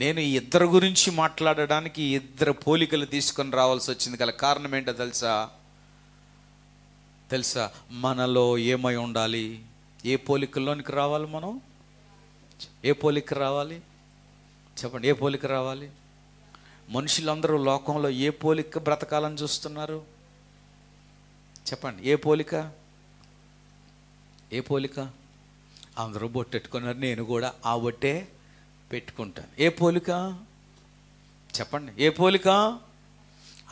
నేను ఈ ఇద్దరు గురించి మాట్లాడడానికి ఇద్దరు పోలికలు తీసుకొని రావాల్సి వచ్చింది గల కారణం ఏంటో తెలుసా తెలుసా మనలో ఏమై ఉండాలి ఏ పోలికల్లోనికి రావాలి మనం ఏ పోలిక రావాలి చెప్పండి ఏ పోలిక రావాలి మనుషులందరూ లోకంలో ఏ పోలిక బ్రతకాలని చూస్తున్నారు చెప్పండి ఏ పోలిక ఏ పోలిక అందరూ బొట్టెట్టుకున్నారు నేను కూడా ఆ బొట్టే పెట్టుకుంటాను ఏ పోలిక చెప్పండి ఏ పోలిక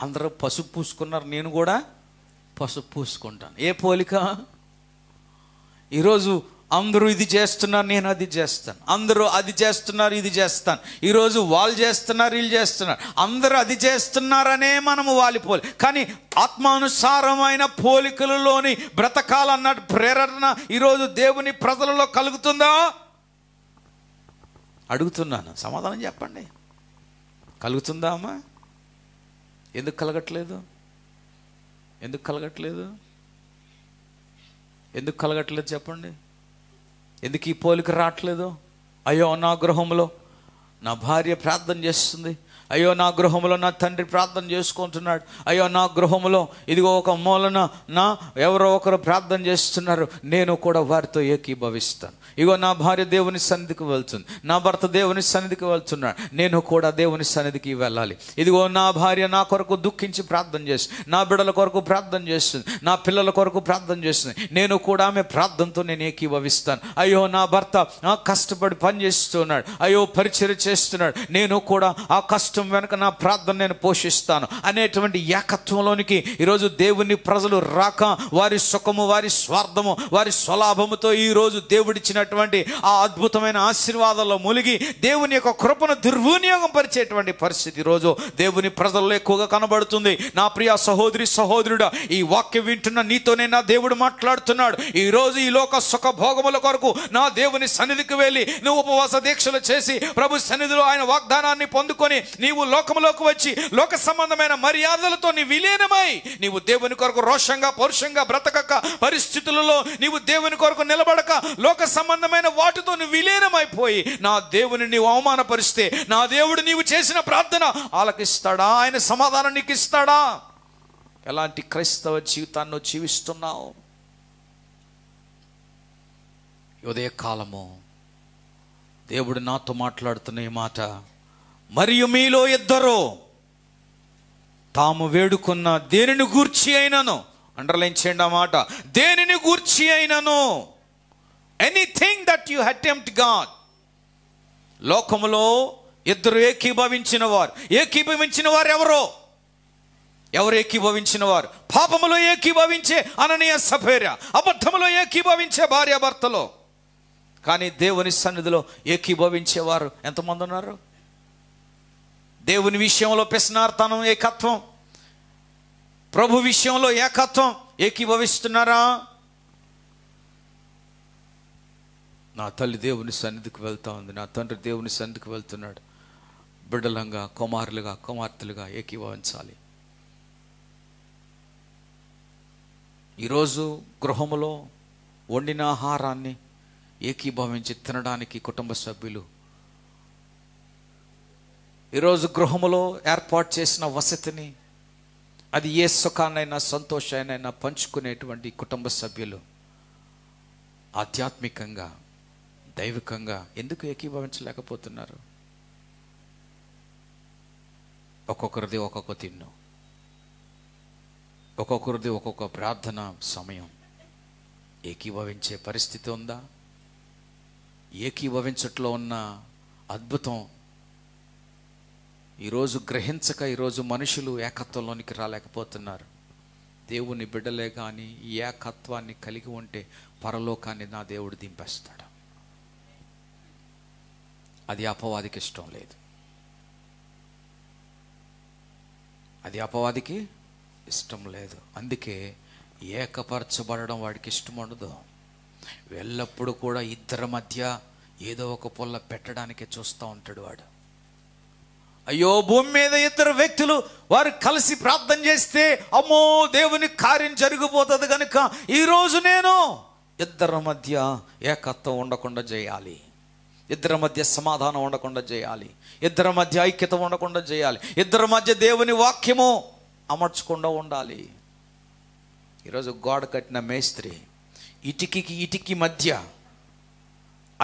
అందరూ పసుపు పూసుకున్నారు నేను కూడా పసుపు పూసుకుంటాను ఏ పోలిక ఈరోజు అందరూ ఇది చేస్తున్నారు నేను అది చేస్తాను అందరూ అది చేస్తున్నారు ఇది చేస్తాను ఈరోజు వాళ్ళు చేస్తున్నారు వీళ్ళు చేస్తున్నారు అందరూ అది చేస్తున్నారనే మనము వాలిపోలే కానీ ఆత్మానుసారమైన పోలికలలోని బ్రతకాలన్నట్టు ప్రేరణ ఈరోజు దేవుని ప్రజలలో కలుగుతుందా అడుగుతున్నాను సమాధానం చెప్పండి కలుగుతుందా అమ్మా ఎందుకు కలగట్లేదు ఎందుకు కలగట్లేదు ఎందుకు కలగట్లేదు చెప్పండి ఎందుకు ఈ పోలిక రావట్లేదు అయ్యో నా నా భార్య ప్రార్థన చేస్తుంది అయ్యో నా గృహంలో నా తండ్రి ప్రార్థన చేసుకుంటున్నాడు అయ్యో నా గృహంలో ఇదిగో ఒక మూలన నా ఎవరో ఒకరు ప్రార్థన చేస్తున్నారు నేను కూడా వారితో ఏకీభవిస్తాను ఇగో నా భార్య దేవుని సన్నిధికి వెళ్తుంది నా భర్త దేవుని సన్నిధికి వెళ్తున్నాడు నేను కూడా దేవుని సన్నిధికి వెళ్ళాలి ఇదిగో నా భార్య నా కొరకు దుఃఖించి ప్రార్థన చేస్తుంది నా బిడ్డల కొరకు ప్రార్థన చేస్తుంది నా పిల్లల కొరకు ప్రార్థన చేస్తుంది నేను కూడా ఆమె ప్రార్థనతో నేను ఏకీభవిస్తాను అయ్యో నా భర్త కష్టపడి పని చేస్తున్నాడు అయ్యో పరిచయం చేస్తున్నాడు నేను కూడా ఆ కష్ట కష్టం వెనుక నా ప్రార్థన నేను పోషిస్తాను అనేటువంటి ఏకత్వంలోనికి ఈరోజు దేవుని ప్రజలు రాక వారి సుఖము వారి స్వార్థము వారి స్వలాభముతో ఈరోజు దేవుడిచ్చినటువంటి ఆ అద్భుతమైన ఆశీర్వాదాల్లో మునిగి దేవుని యొక్క కృపను దుర్వినియోగం పరిచేటువంటి పరిస్థితి ఈరోజు దేవుని ప్రజల్లో ఎక్కువగా కనబడుతుంది నా ప్రియ సహోదరి సహోదరుడు ఈ వాక్యం వింటున్న నీతోనే నా దేవుడు మాట్లాడుతున్నాడు ఈరోజు ఈ లోక సుఖ భోగముల కొరకు నా దేవుని సన్నిధికి వెళ్ళి నువ్వు ఉపవాస దీక్షలు చేసి ప్రభు సన్నిధిలో ఆయన వాగ్దానాన్ని పొందుకొని నీ నీవు లోకంలోకి వచ్చి లోక సంబంధమైన మర్యాదలతో నీ విలీనమై నీవు దేవుని కొరకు రోషంగా పౌరుషంగా బ్రతకక పరిస్థితులలో నీవు దేవుని కొరకు నిలబడక లోక సంబంధమైన వాటితో నువ్వు విలీనమైపోయి నా దేవుని నీవు అవమానపరిస్తే నా దేవుడు నీవు చేసిన ప్రార్థన ఆలకిస్తాడా ఆయన సమాధానం నీకు ఇస్తాడా ఎలాంటి క్రైస్తవ జీవితాన్ని జీవిస్తున్నావు ఉదయకాలము దేవుడు నాతో మాట్లాడుతున్న ఈ మాట మరియు మీలో ఇద్దరు తాము వేడుకున్న దేనిని గూర్చి అయినను అండర్లైన్ చేయండి అన్నమాట దేనిని గూర్చి అయినను anything that you attempt God లోకములో ఇద్దరు ఏకీభవించిన వారు ఏకీభవించిన వారు ఎవరో ఎవరు ఏకీభవించిన వారు పాపములో ఏకీభవించే అననీయ సఫేర అబద్ధములో ఏకీభవించే భార్యాభర్తలో కానీ దేవుని సన్నిధిలో ఏకీభవించేవారు ఎంతమంది ఉన్నారు దేవుని విషయంలో ప్రశ్నార్థనం ఏకత్వం ప్రభు విషయంలో ఏకత్వం ఏకీభవిస్తున్నారా నా తల్లి దేవుని సన్నిధికి వెళ్తా ఉంది నా తండ్రి దేవుని సన్నిధికి వెళ్తున్నాడు బిడ్డలంగా కుమారులుగా కుమార్తెలుగా ఏకీభవించాలి ఈరోజు గృహములో వండిన ఆహారాన్ని ఏకీభవించి తినడానికి కుటుంబ సభ్యులు ఈరోజు గృహములో ఏర్పాటు చేసిన వసతిని అది ఏ సుఖాన్నైనా సంతోషాన్నైనా పంచుకునేటువంటి కుటుంబ సభ్యులు ఆధ్యాత్మికంగా దైవికంగా ఎందుకు ఏకీభవించలేకపోతున్నారు ఒక్కొక్కరిది ఒక్కొక్క తిన్ను ఒక్కొక్కరిది ఒక్కొక్క ప్రార్థన సమయం ఏకీభవించే పరిస్థితి ఉందా ఏకీభవించట్లో ఉన్న అద్భుతం ఈరోజు గ్రహించక ఈరోజు మనుషులు ఏకత్వంలోనికి రాలేకపోతున్నారు దేవుని బిడ్డలే కానీ ఈ ఏకత్వాన్ని కలిగి ఉంటే పరలోకాన్ని నా దేవుడు దింపేస్తాడు అది అపవాదికి ఇష్టం లేదు అది అపవాదికి ఇష్టం లేదు అందుకే ఏకపరచబడడం వాడికి ఇష్టం ఉండదు ఎల్లప్పుడూ కూడా ఇద్దరి మధ్య ఏదో ఒక పొల్ల పెట్టడానికి చూస్తూ ఉంటాడు వాడు అయ్యో భూమి మీద ఇద్దరు వ్యక్తులు వారు కలిసి ప్రార్థన చేస్తే అమ్మో దేవుని కార్యం జరిగిపోతుంది కనుక ఈరోజు నేను ఇద్దరి మధ్య ఏకత్వం ఉండకుండా చేయాలి ఇద్దరి మధ్య సమాధానం ఉండకుండా చేయాలి ఇద్దరి మధ్య ఐక్యత ఉండకుండా చేయాలి ఇద్దరి మధ్య దేవుని వాక్యము అమర్చకుండా ఉండాలి ఈరోజు గోడ కట్టిన మేస్త్రి ఇటికీకి ఇటికి మధ్య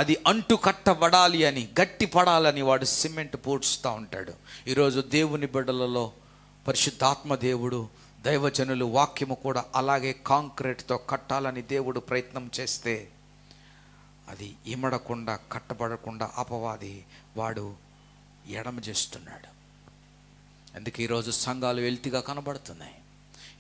అది అంటు కట్టబడాలి అని గట్టి పడాలని వాడు సిమెంట్ పూడ్చుతూ ఉంటాడు ఈరోజు దేవుని బిడ్డలలో పరిశుద్ధాత్మ దేవుడు దైవజనులు వాక్యము కూడా అలాగే కాంక్రీట్తో కట్టాలని దేవుడు ప్రయత్నం చేస్తే అది ఇమడకుండా కట్టబడకుండా అపవాది వాడు ఎడమ చేస్తున్నాడు అందుకే ఈరోజు సంఘాలు వెళ్తిగా కనబడుతున్నాయి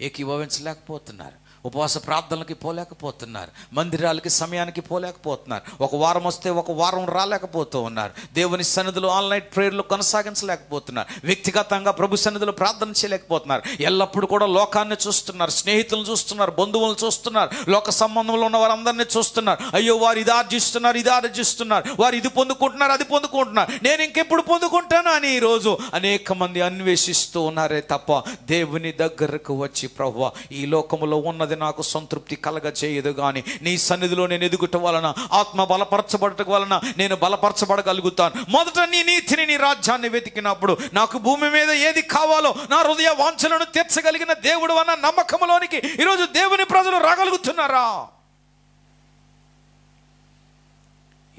ఏకీభవించలేకపోతున్నారు ఉపవాస ప్రార్థనలకి పోలేకపోతున్నారు మందిరాలకి సమయానికి పోలేకపోతున్నారు ఒక వారం వస్తే ఒక వారం రాలేకపోతూ ఉన్నారు దేవుని సన్నిధులు ఆన్లైన్ ప్రేయర్లు కొనసాగించలేకపోతున్నారు వ్యక్తిగతంగా ప్రభు సన్నిధులు ప్రార్థన చేయలేకపోతున్నారు ఎల్లప్పుడు కూడా లోకాన్ని చూస్తున్నారు స్నేహితులను చూస్తున్నారు బంధువులను చూస్తున్నారు లోక సంబంధంలో ఉన్న వారందరినీ చూస్తున్నారు అయ్యో వారు ఇది ఆర్జిస్తున్నారు ఇది ఆర్జిస్తున్నారు వారు ఇది పొందుకుంటున్నారు అది పొందుకుంటున్నారు నేను ఇంకెప్పుడు పొందుకుంటాను అని ఈరోజు అనేక మంది అన్వేషిస్తూ ఉన్నారే తప్ప దేవుని దగ్గరకు వచ్చి ప్రభు ఈ లోకంలో ఉన్నది అది నాకు సంతృప్తి కలగచేయదు కానీ నీ సన్నిధిలో నేను ఎదుగుట వలన ఆత్మ బలపరచబడటం వలన నేను బలపరచబడగలుగుతాను మొదట నీ నీతిని నీ రాజ్యాన్ని వెతికినప్పుడు నాకు భూమి మీద ఏది కావాలో నా హృదయ వాంఛలను తెచ్చగలిగిన దేవుడు అన్న నమ్మకంలోనికి ఈరోజు దేవుని ప్రజలు రాగలుగుతున్నారా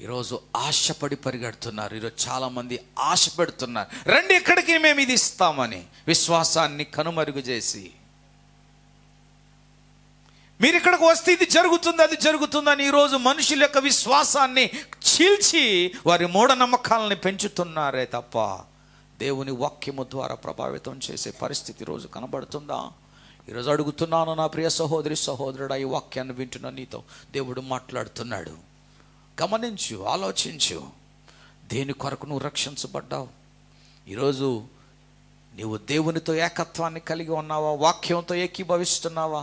ఈరోజు ఆశపడి పరిగెడుతున్నారు ఈరోజు చాలామంది ఆశ పెడుతున్నారు రండి ఎక్కడికి మేము ఇది ఇస్తామని విశ్వాసాన్ని కనుమరుగు చేసి మీరు ఇక్కడికి వస్తే ఇది జరుగుతుంది అది జరుగుతుందని ఈరోజు మనుషుల యొక్క విశ్వాసాన్ని చీల్చి వారి మూఢనమ్మకాలని పెంచుతున్నారే తప్ప దేవుని వాక్యము ద్వారా ప్రభావితం చేసే పరిస్థితి రోజు కనబడుతుందా ఈరోజు అడుగుతున్నాను నా ప్రియ సహోదరి సహోదరుడు ఈ వాక్యాన్ని వింటున్న నీతో దేవుడు మాట్లాడుతున్నాడు గమనించు ఆలోచించు దేని కొరకు నువ్వు రక్షించబడ్డావు ఈరోజు నీవు దేవునితో ఏకత్వాన్ని కలిగి ఉన్నావా వాక్యంతో ఏకీభవిస్తున్నావా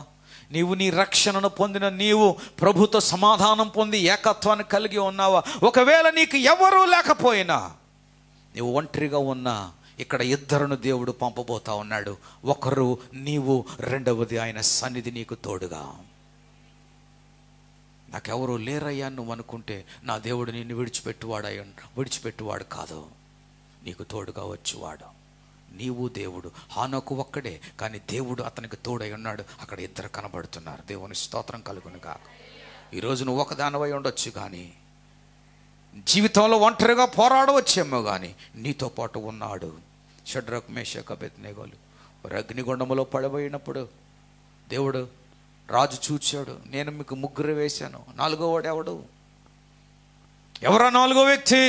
నీవు నీ రక్షణను పొందిన నీవు ప్రభుత్వ సమాధానం పొంది ఏకత్వాన్ని కలిగి ఉన్నావా ఒకవేళ నీకు ఎవరూ లేకపోయినా నీవు ఒంటరిగా ఉన్నా ఇక్కడ ఇద్దరును దేవుడు పంపబోతా ఉన్నాడు ఒకరు నీవు రెండవది ఆయన సన్నిధి నీకు తోడుగా నాకెవరు లేరయ్యా నువ్వు అనుకుంటే నా దేవుడు నిన్ను విడిచిపెట్టువాడై విడిచిపెట్టువాడు కాదు నీకు తోడుగా వచ్చేవాడు నీవు దేవుడు హానోకు ఒక్కడే కానీ దేవుడు అతనికి తోడై ఉన్నాడు అక్కడ ఇద్దరు కనబడుతున్నారు దేవుని స్తోత్రం కలుగును కాక ఈరోజు నువ్వు ఒకదానివై ఉండొచ్చు కానీ జీవితంలో ఒంటరిగా పోరాడవచ్చేమో కానీ నీతో పాటు ఉన్నాడు షడ్రక్ మేషక బెత్నేగోలు అగ్నిగుండంలో పడబోయినప్పుడు దేవుడు రాజు చూచాడు నేను మీకు ముగ్గురు వేశాను నాలుగో వాడు ఎవడు ఎవరా నాలుగో వ్యక్తి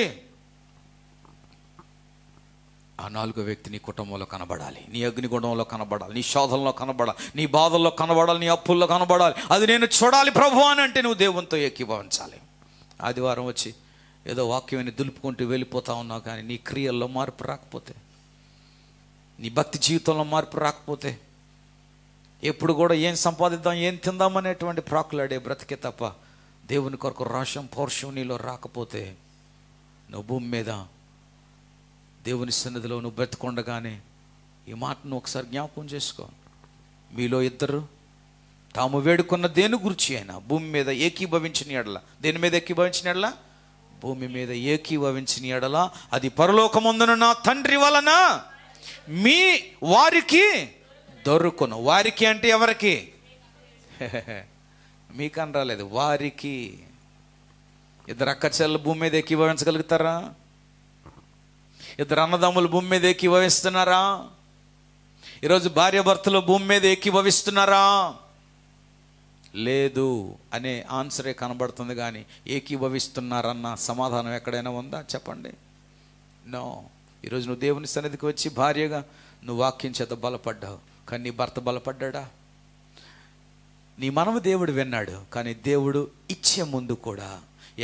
ఆ నాలుగో వ్యక్తి నీ కుటుంబంలో కనబడాలి నీ అగ్నిగుణంలో కనబడాలి నీ శోధనలో కనబడాలి నీ బాధల్లో కనబడాలి నీ అప్పుల్లో కనబడాలి అది నేను చూడాలి ప్రభు అని అంటే నువ్వు దేవునితో ఏకీభవించాలి ఆదివారం వచ్చి ఏదో వాక్యాన్ని దులుపుకుంటూ వెళ్ళిపోతా ఉన్నావు కానీ నీ క్రియల్లో మార్పు రాకపోతే నీ భక్తి జీవితంలో మార్పు రాకపోతే ఎప్పుడు కూడా ఏం సంపాదిద్దాం ఏం తిందాం అనేటువంటి ప్రాకులాడే బ్రతికే తప్ప దేవుని కొరకు రాశం పౌర్షం నీలో రాకపోతే నువ్వు భూమి మీద దేవుని సన్నిధిలో నువ్వు బ్రతికొండగానే ఈ మాటను ఒకసారి జ్ఞాపకం చేసుకో మీలో ఇద్దరు తాము వేడుకున్న దేని గురించి అయినా భూమి మీద ఏకీభవించిన ఎడల దేని మీద ఏకీభవించిన ఎడల భూమి మీద ఏకీభవించిన ఎడల అది పరలోకముందున నా తండ్రి వలన మీ వారికి దొరుకును వారికి అంటే ఎవరికి [laughs] మీకని రాలేదు వారికి ఇద్దరు అక్క చెల్లెలు భూమి మీద భవించగలుగుతారా ఇద్దరు అన్నదమ్ములు భూమి మీద భవిస్తున్నారా ఈరోజు భర్తలు భూమి మీద భవిస్తున్నారా లేదు అనే ఆన్సరే కనబడుతుంది కానీ ఏకీభవిస్తున్నారన్న సమాధానం ఎక్కడైనా ఉందా చెప్పండి నో ఈరోజు నువ్వు దేవుని సన్నిధికి వచ్చి భార్యగా నువ్వు వాక్యం చేత బలపడ్డావు కానీ నీ భర్త బలపడ్డా నీ మనము దేవుడు విన్నాడు కానీ దేవుడు ఇచ్చే ముందు కూడా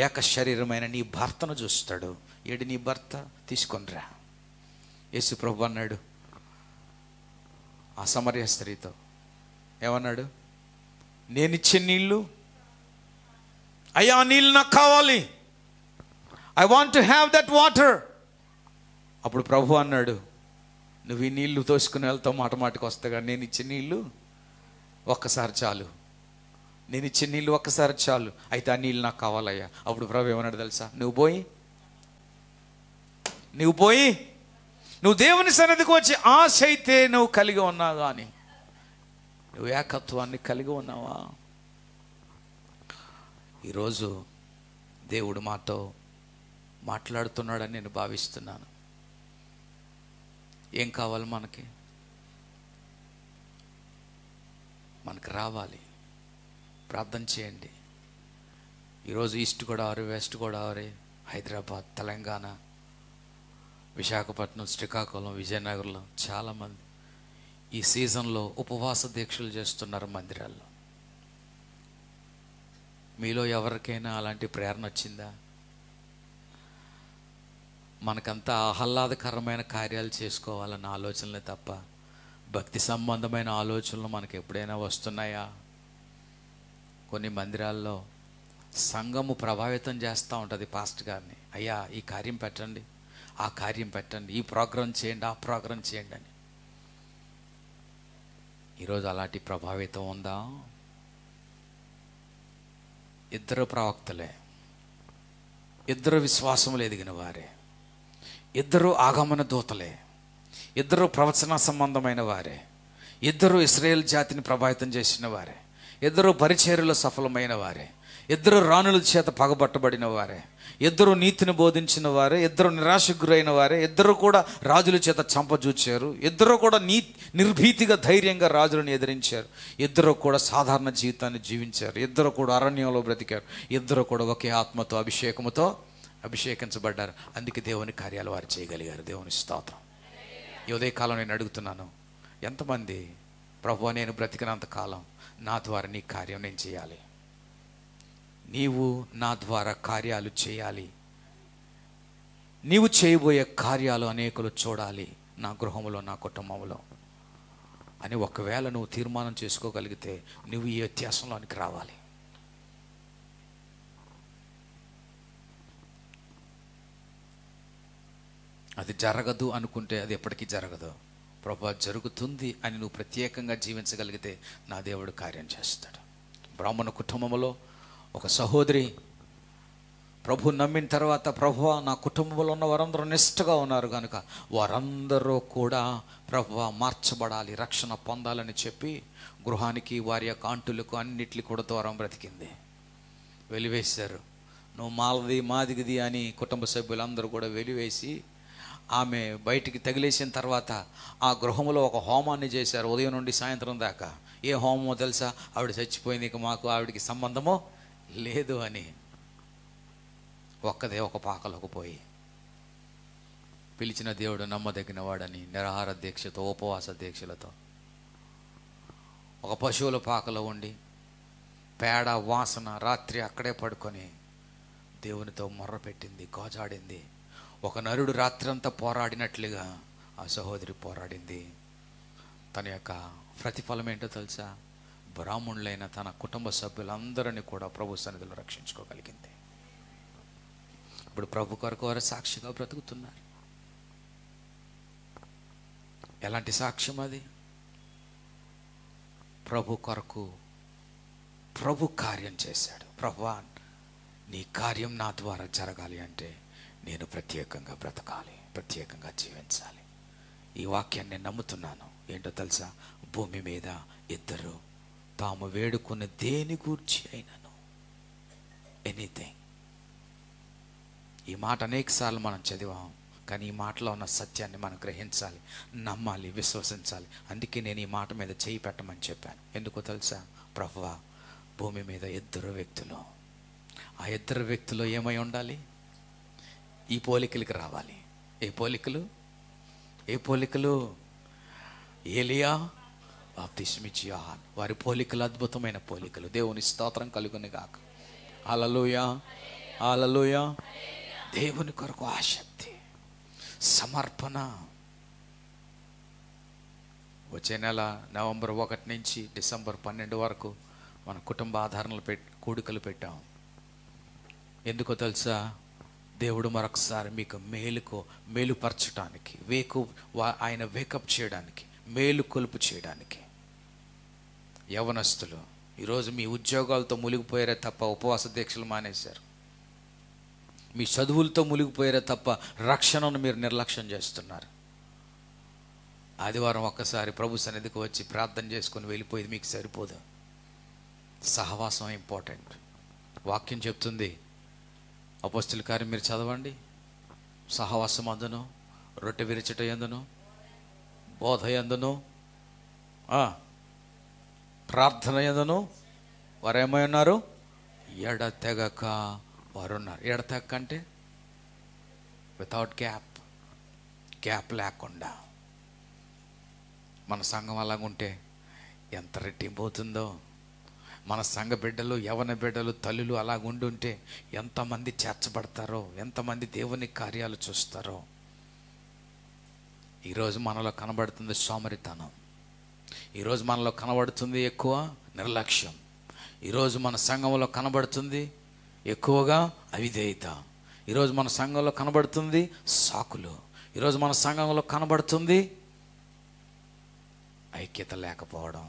ఏక శరీరమైన నీ భర్తను చూస్తాడు ఏడు నీ భర్త తీసుకొనిరా యేసు ప్రభు అన్నాడు ఆ సమర్య స్త్రీతో ఏమన్నాడు నేనిచ్చే నీళ్ళు అయ్యా నీళ్ళు నాకు కావాలి I want to have that water అప్పుడు ప్రభు అన్నాడు నువ్వు ఈ నీళ్లు తోసుకుని వెళ్తావు మాట మాటకు వస్తాగా నేను ఇచ్చే నీళ్ళు ఒక్కసారి చాలు నేను ఇచ్చే నీళ్ళు ఒక్కసారి చాలు అయితే ఆ నీళ్ళు నాకు కావాలయ్యా అప్పుడు ప్రభు ఏమన్నాడు తెలుసా నువ్వు పోయి నువ్వు పోయి నువ్వు దేవుని సన్నిధికి వచ్చి ఆశ అయితే నువ్వు కలిగి ఉన్నావు కానీ నువ్వు ఏకత్వాన్ని కలిగి ఉన్నావా ఈరోజు దేవుడు మాతో మాట్లాడుతున్నాడని నేను భావిస్తున్నాను ఏం కావాలి మనకి మనకు రావాలి ప్రార్థన చేయండి ఈరోజు ఈస్ట్ గోదావరి వెస్ట్ గోదావరి హైదరాబాద్ తెలంగాణ విశాఖపట్నం శ్రీకాకుళం విజయనగరంలో చాలామంది ఈ సీజన్లో ఉపవాస దీక్షలు చేస్తున్నారు మందిరాల్లో మీలో ఎవరికైనా అలాంటి ప్రేరణ వచ్చిందా మనకంతా ఆహ్లాదకరమైన కార్యాలు చేసుకోవాలన్న ఆలోచనలే తప్ప భక్తి సంబంధమైన ఆలోచనలు మనకు ఎప్పుడైనా వస్తున్నాయా కొన్ని మందిరాల్లో సంఘము ప్రభావితం చేస్తూ ఉంటుంది పాస్ట్ గారిని అయ్యా ఈ కార్యం పెట్టండి ఆ కార్యం పెట్టండి ఈ ప్రోగ్రాం చేయండి ఆ ప్రోగ్రాం చేయండి అని ఈరోజు అలాంటి ప్రభావితం ఉందా ఇద్దరు ప్రవక్తలే ఇద్దరు విశ్వాసములు ఎదిగిన వారే ఇద్దరు ఆగమన దూతలే ఇద్దరు ప్రవచన సంబంధమైన వారే ఇద్దరు ఇస్రాయేల్ జాతిని ప్రభావితం చేసిన వారే ఇద్దరు పరిచేరులు సఫలమైన వారే ఇద్దరు రాణుల చేత పగబట్టబడిన వారే ఇద్దరు నీతిని బోధించిన వారే ఇద్దరు నిరాశకు గురైన వారే ఇద్దరు కూడా రాజుల చేత చంపజూచారు ఇద్దరు కూడా నీ నిర్భీతిగా ధైర్యంగా రాజులను ఎదిరించారు ఇద్దరు కూడా సాధారణ జీవితాన్ని జీవించారు ఇద్దరు కూడా అరణ్యంలో బ్రతికారు ఇద్దరు కూడా ఒకే ఆత్మతో అభిషేకముతో అభిషేకించబడ్డారు అందుకే దేవుని కార్యాలు వారు చేయగలిగారు దేవుని స్తోత్రం యోదే కాలం నేను అడుగుతున్నాను ఎంతమంది ప్రభు నేను బ్రతికినంత కాలం నా ద్వారా నీ కార్యం నేను చేయాలి నీవు నా ద్వారా కార్యాలు చేయాలి నీవు చేయబోయే కార్యాలు అనేకులు చూడాలి నా గృహంలో నా కుటుంబంలో అని ఒకవేళ నువ్వు తీర్మానం చేసుకోగలిగితే నువ్వు ఈ వ్యత్యాసంలోనికి రావాలి అది జరగదు అనుకుంటే అది ఎప్పటికీ జరగదు ప్రభా జరుగుతుంది అని నువ్వు ప్రత్యేకంగా జీవించగలిగితే నా దేవుడు కార్యం చేస్తాడు బ్రాహ్మణ కుటుంబంలో ఒక సహోదరి ప్రభు నమ్మిన తర్వాత ప్రభు నా కుటుంబంలో ఉన్న వారందరూ నిష్ఠగా ఉన్నారు కనుక వారందరూ కూడా ప్రభు మార్చబడాలి రక్షణ పొందాలని చెప్పి గృహానికి వారి యొక్క అంటులకు అన్నిటికి కూడా ద్వారం బ్రతికింది వెలివేశారు నువ్వు మాలది మాదిగిది అని కుటుంబ సభ్యులందరూ కూడా వెలివేసి ఆమె బయటికి తగిలేసిన తర్వాత ఆ గృహంలో ఒక హోమాన్ని చేశారు ఉదయం నుండి సాయంత్రం దాకా ఏ హోమమో తెలుసా ఆవిడ చచ్చిపోయింది ఇక మాకు ఆవిడకి సంబంధమో లేదు అని ఒక్కదే ఒక పాకలోకి పోయి పిలిచిన దేవుడు నమ్మదగిన వాడని నిరాహార దీక్షతో ఉపవాస దీక్షలతో ఒక పశువుల పాకలో ఉండి పేడ వాసన రాత్రి అక్కడే పడుకొని దేవునితో మొర్రపెట్టింది కోజాడింది ఒక నరుడు రాత్రంతా పోరాడినట్లుగా ఆ సహోదరి పోరాడింది తన యొక్క ప్రతిఫలం ఏంటో తెలుసా బ్రాహ్మణులైన తన కుటుంబ సభ్యులందరినీ కూడా ప్రభు సన్నిధిలో రక్షించుకోగలిగింది ఇప్పుడు ప్రభు కొరకు వారు సాక్షిగా బ్రతుకుతున్నారు ఎలాంటి సాక్ష్యం అది ప్రభు కొరకు ప్రభు కార్యం చేశాడు ప్రభు నీ కార్యం నా ద్వారా జరగాలి అంటే నేను ప్రత్యేకంగా బ్రతకాలి ప్రత్యేకంగా జీవించాలి ఈ వాక్యాన్ని నమ్ముతున్నాను ఏంటో తెలుసా భూమి మీద ఇద్దరు తాము వేడుకున్న దేని గూర్చి అయినను ఎనీథింగ్ ఈ మాట అనేకసార్లు మనం చదివాం కానీ ఈ మాటలో ఉన్న సత్యాన్ని మనం గ్రహించాలి నమ్మాలి విశ్వసించాలి అందుకే నేను ఈ మాట మీద చేయి పెట్టమని చెప్పాను ఎందుకో తెలుసా ప్రభు భూమి మీద ఇద్దరు వ్యక్తులు ఆ ఇద్దరు వ్యక్తులు ఏమై ఉండాలి ఈ పోలికలకి రావాలి ఏ పోలికలు ఏ పోలికలు ఏలియా మిచ్ యోహాన్ వారి పోలికలు అద్భుతమైన పోలికలు దేవుని స్తోత్రం కలుగుని గాక అలలోయ అలలుయా దేవుని కొరకు ఆసక్తి సమర్పణ వచ్చే నెల నవంబర్ ఒకటి నుంచి డిసెంబర్ పన్నెండు వరకు మన కుటుంబ ఆధారణలు పెట్ కూడికలు పెట్టాం ఎందుకో తెలుసా దేవుడు మరొకసారి మీకు మేలుకు మేలుపరచడానికి వేకు ఆయన వేకప్ చేయడానికి మేలు కొలుపు చేయడానికి యవనస్తులు ఈరోజు మీ ఉద్యోగాలతో మునిగిపోయారే తప్ప ఉపవాస దీక్షలు మానేశారు మీ చదువులతో మునిగిపోయారే తప్ప రక్షణను మీరు నిర్లక్ష్యం చేస్తున్నారు ఆదివారం ఒక్కసారి ప్రభు సన్నిధికి వచ్చి ప్రార్థన చేసుకొని వెళ్ళిపోయేది మీకు సరిపోదు సహవాసం ఇంపార్టెంట్ వాక్యం చెప్తుంది అపస్తుల కార్యం మీరు చదవండి సహవాసం అందును రొట్టె విరిచట ఎందును బోధ ఎందును ప్రార్థన ఎదను వారేమై ఉన్నారు ఎడతెగక వారున్నారు ఎడతెగక అంటే వితౌట్ గ్యాప్ గ్యాప్ లేకుండా మన సంఘం ఉంటే ఎంత రెట్టింపు అవుతుందో మన సంఘ బిడ్డలు యవన బిడ్డలు తల్లులు ఉండుంటే ఎంతమంది చేర్చబడతారో ఎంతమంది దేవుని కార్యాలు చూస్తారో ఈరోజు మనలో కనబడుతుంది సోమరితనం ఈరోజు మనలో కనబడుతుంది ఎక్కువ నిర్లక్ష్యం ఈరోజు మన సంఘంలో కనబడుతుంది ఎక్కువగా అవిధేయత ఈరోజు మన సంఘంలో కనబడుతుంది సాకులు ఈరోజు మన సంఘంలో కనబడుతుంది ఐక్యత లేకపోవడం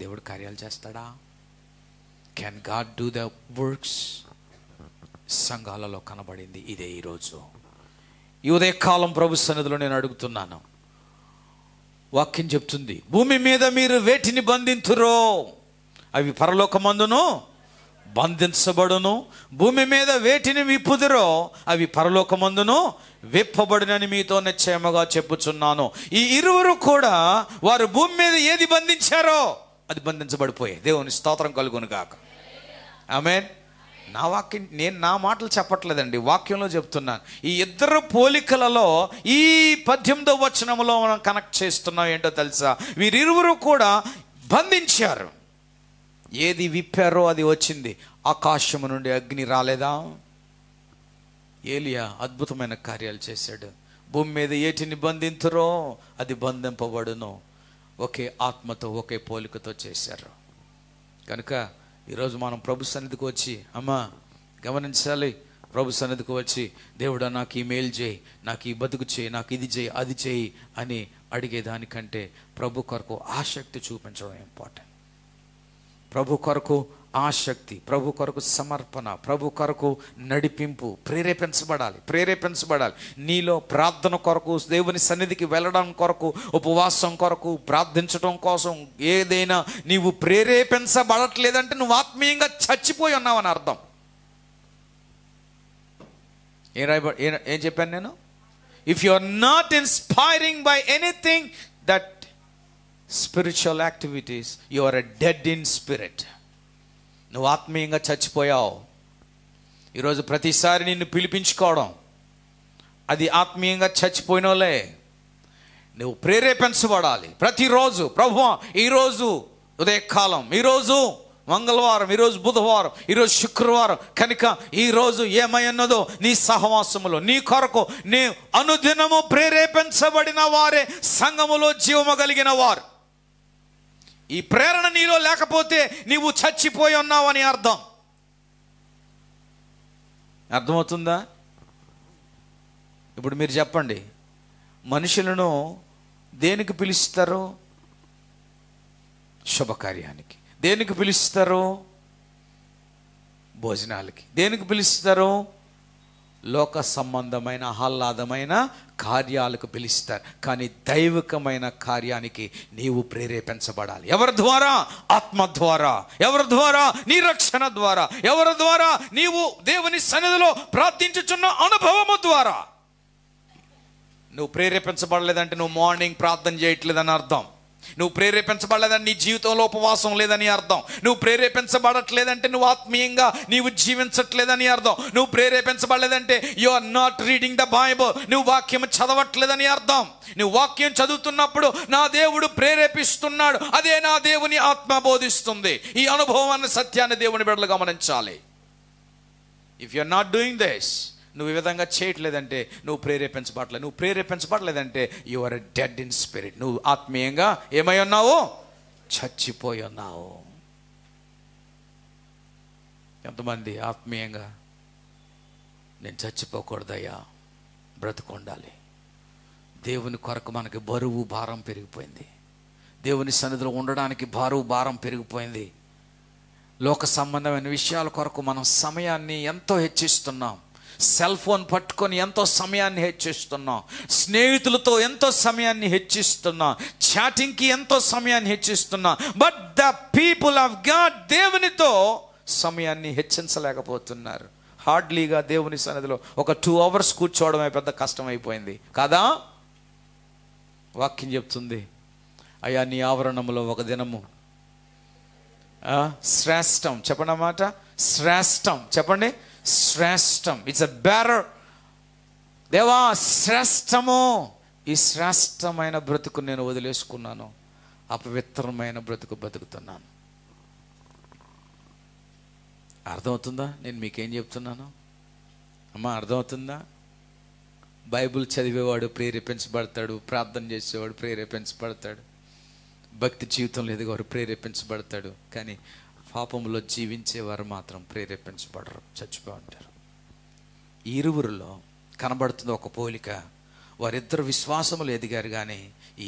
దేవుడు కార్యాలు చేస్తాడా can God do the works సంఘాలలో కనబడింది ఇదే ఈరోజు ఈ ఉదయకాలం ప్రభు సన్నిధిలో నేను అడుగుతున్నాను వాక్యం చెప్తుంది భూమి మీద మీరు వేటిని బంధించురో అవి పరలోకమందును బంధించబడును భూమి మీద వేటిని విప్పుదురో అవి పరలోకమందును విప్పబడునని మీతో నిశ్చయముగా చెప్పుచున్నాను ఈ ఇరువురు కూడా వారు భూమి మీద ఏది బంధించారో అది బంధించబడిపోయాయి దేవుని స్తోత్రం కలుగును ఐ మీన్ నా వాక్యం నేను నా మాటలు చెప్పట్లేదండి వాక్యంలో చెప్తున్నాను ఈ ఇద్దరు పోలికలలో ఈ పద్యంతో వచనంలో మనం కనెక్ట్ చేస్తున్నాం ఏంటో తెలుసా వీరిరువురు కూడా బంధించారు ఏది విప్పారో అది వచ్చింది ఆకాశము నుండి అగ్ని రాలేదా ఏలియా అద్భుతమైన కార్యాలు చేశాడు భూమి మీద ఏటిని బంధింతురో అది బంధింపబడును ఒకే ఆత్మతో ఒకే పోలికతో చేశారు కనుక ఈరోజు మనం ప్రభు సన్నిధికి వచ్చి అమ్మా గమనించాలి ప్రభు సన్నిధికి వచ్చి దేవుడా నాకు ఈ మేలు చేయి నాకు ఈ బతుకు చేయి నాకు ఇది చేయి అది చేయి అని అడిగేదానికంటే ప్రభు కొరకు ఆసక్తి చూపించడం ఇంపార్టెంట్ ప్రభు కొరకు ఆసక్తి ప్రభు కొరకు సమర్పణ ప్రభు కొరకు నడిపింపు ప్రేరేపించబడాలి ప్రేరేపించబడాలి నీలో ప్రార్థన కొరకు దేవుని సన్నిధికి వెళ్ళడం కొరకు ఉపవాసం కొరకు ప్రార్థించడం కోసం ఏదైనా నీవు ప్రేరేపించబడట్లేదంటే నువ్వు ఆత్మీయంగా చచ్చిపోయి ఉన్నావని అర్థం ఏం రాయబ ఏం చెప్పాను నేను if you are not inspiring by anything that spiritual activities you are a dead in spirit నువ్వు ఆత్మీయంగా చచ్చిపోయావు ఈరోజు ప్రతిసారి నిన్ను పిలిపించుకోవడం అది ఆత్మీయంగా చచ్చిపోయినోలే నువ్వు ప్రేరేపించబడాలి ప్రతిరోజు ప్రభు ఈరోజు ఉదయకాలం ఈరోజు మంగళవారం ఈరోజు బుధవారం ఈరోజు శుక్రవారం కనుక ఈరోజు ఏమైనదో నీ సహవాసములో నీ కొరకు నీ అనుదినము ప్రేరేపించబడిన వారే సంగములో జీవము కలిగిన వారు ఈ ప్రేరణ నీలో లేకపోతే నీవు చచ్చిపోయి ఉన్నావు అని అర్థం అర్థమవుతుందా ఇప్పుడు మీరు చెప్పండి మనుషులను దేనికి పిలుస్తారు శుభకార్యానికి దేనికి పిలుస్తారు భోజనాలకి దేనికి పిలుస్తారు లోక సంబంధమైన ఆహ్లాదమైన కార్యాలకు పిలుస్తారు కానీ దైవికమైన కార్యానికి నీవు ప్రేరేపించబడాలి ఎవరి ద్వారా ఆత్మ ద్వారా ఎవరి ద్వారా నీ రక్షణ ద్వారా ఎవరి ద్వారా నీవు దేవుని సన్నిధిలో ప్రార్థించుచున్న అనుభవము ద్వారా నువ్వు ప్రేరేపించబడలేదంటే నువ్వు మార్నింగ్ ప్రార్థన చేయట్లేదని అర్థం నువ్వు ప్రేరేపించబడలేదని నీ జీవితంలో ఉపవాసం లేదని అర్థం నువ్వు ప్రేరేపించబడట్లేదంటే నువ్వు ఆత్మీయంగా నీవు జీవించట్లేదని అర్థం నువ్వు ప్రేరేపించబడలేదంటే you are not reading the Bible నువ్వు వాక్యం చదవట్లేదని అర్థం నువ్వు వాక్యం చదువుతున్నప్పుడు నా దేవుడు ప్రేరేపిస్తున్నాడు అదే నా దేవుని ఆత్మ బోధిస్తుంది ఈ అనుభవాన్ని సత్యాన్ని దేవుని బిడ్డలు గమనించాలి if you are not doing this నువ్వు ఈ విధంగా చేయట్లేదంటే నువ్వు ప్రేరేపించబడలేదు నువ్వు ప్రేరేపించబడలేదంటే you are dead in spirit నువ్వు ఆత్మీయంగా ఏమై ఉన్నావు చచ్చిపోయి ఉన్నావు ఎంతమంది ఆత్మీయంగా నేను చచ్చిపోకూడదయ్యా బ్రతుకుండాలి దేవుని కొరకు మనకి బరువు భారం పెరిగిపోయింది దేవుని సన్నిధిలో ఉండడానికి బరువు భారం పెరిగిపోయింది లోక సంబంధమైన విషయాల కొరకు మనం సమయాన్ని ఎంతో హెచ్చిస్తున్నాం సెల్ ఫోన్ పట్టుకొని ఎంతో సమయాన్ని హెచ్చిస్తున్నాం స్నేహితులతో ఎంతో సమయాన్ని హెచ్చిస్తున్నాం చాటింగ్కి ఎంతో సమయాన్ని హెచ్చిస్తున్నాం but the people of God దేవునితో సమయాన్ని హెచ్చించలేకపోతున్నారు హార్డ్లీగా దేవుని సన్నిధిలో ఒక టూ అవర్స్ కూర్చోవడమే పెద్ద కష్టం అయిపోయింది కదా వాక్యం చెప్తుంది అయ్యా నీ ఆవరణంలో ఒక దినము శ్రేష్టం చెప్పండి అన్నమాట శ్రేష్టం చెప్పండి శ్రేష్టం ఇట్స్ అ బెటర్ దేవా శ్రేష్టము ఈ శ్రేష్టమైన బ్రతుకు నేను వదిలేసుకున్నాను అపవిత్రమైన బ్రతుకు బ్రతుకుతున్నాను అర్థమవుతుందా నేను మీకేం చెప్తున్నాను అమ్మా అర్థమవుతుందా బైబుల్ చదివేవాడు ప్రేరేపించబడతాడు ప్రార్థన చేసేవాడు ప్రేరేపించబడతాడు భక్తి జీవితంలో ఎదిగేవాడు ప్రేరేపించబడతాడు కానీ పాపంలో జీవించేవారు మాత్రం ప్రేరేపించబడరు చచ్చిపోయి ఉంటారు ఇరువురిలో కనబడుతుంది ఒక పోలిక వారిద్దరు విశ్వాసములు ఎదిగారు కానీ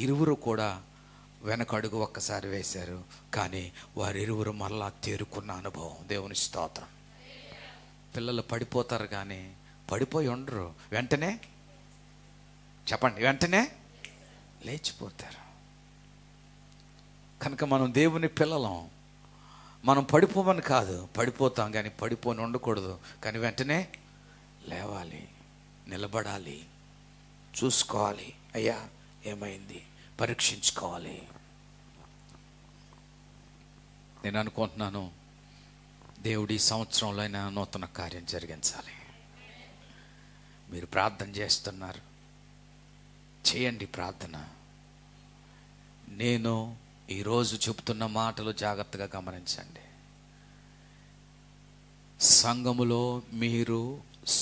ఇరువురు కూడా వెనకడుగు ఒక్కసారి వేశారు కానీ వారిరువురు మళ్ళా తేరుకున్న అనుభవం దేవుని స్తోత్రం పిల్లలు పడిపోతారు కానీ పడిపోయి ఉండరు వెంటనే చెప్పండి వెంటనే లేచిపోతారు కనుక మనం దేవుని పిల్లలం మనం పడిపోమని కాదు పడిపోతాం కానీ పడిపోని ఉండకూడదు కానీ వెంటనే లేవాలి నిలబడాలి చూసుకోవాలి అయ్యా ఏమైంది పరీక్షించుకోవాలి నేను అనుకుంటున్నాను దేవుడి సంవత్సరంలో అయినా నూతన కార్యం జరిగించాలి మీరు ప్రార్థన చేస్తున్నారు చేయండి ప్రార్థన నేను ఈరోజు చెబుతున్న మాటలు జాగ్రత్తగా గమనించండి సంఘములో మీరు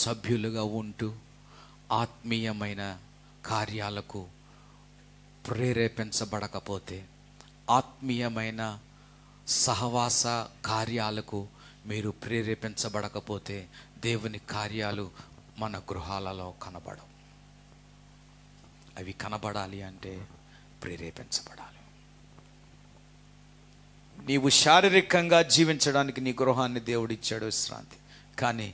సభ్యులుగా ఉంటూ ఆత్మీయమైన కార్యాలకు ప్రేరేపించబడకపోతే ఆత్మీయమైన సహవాస కార్యాలకు మీరు ప్రేరేపించబడకపోతే దేవుని కార్యాలు మన గృహాలలో కనబడవు అవి కనబడాలి అంటే ప్రేరేపించబడాలి నీవు శారీరకంగా జీవించడానికి నీ గృహాన్ని దేవుడిచ్చాడు విశ్రాంతి కానీ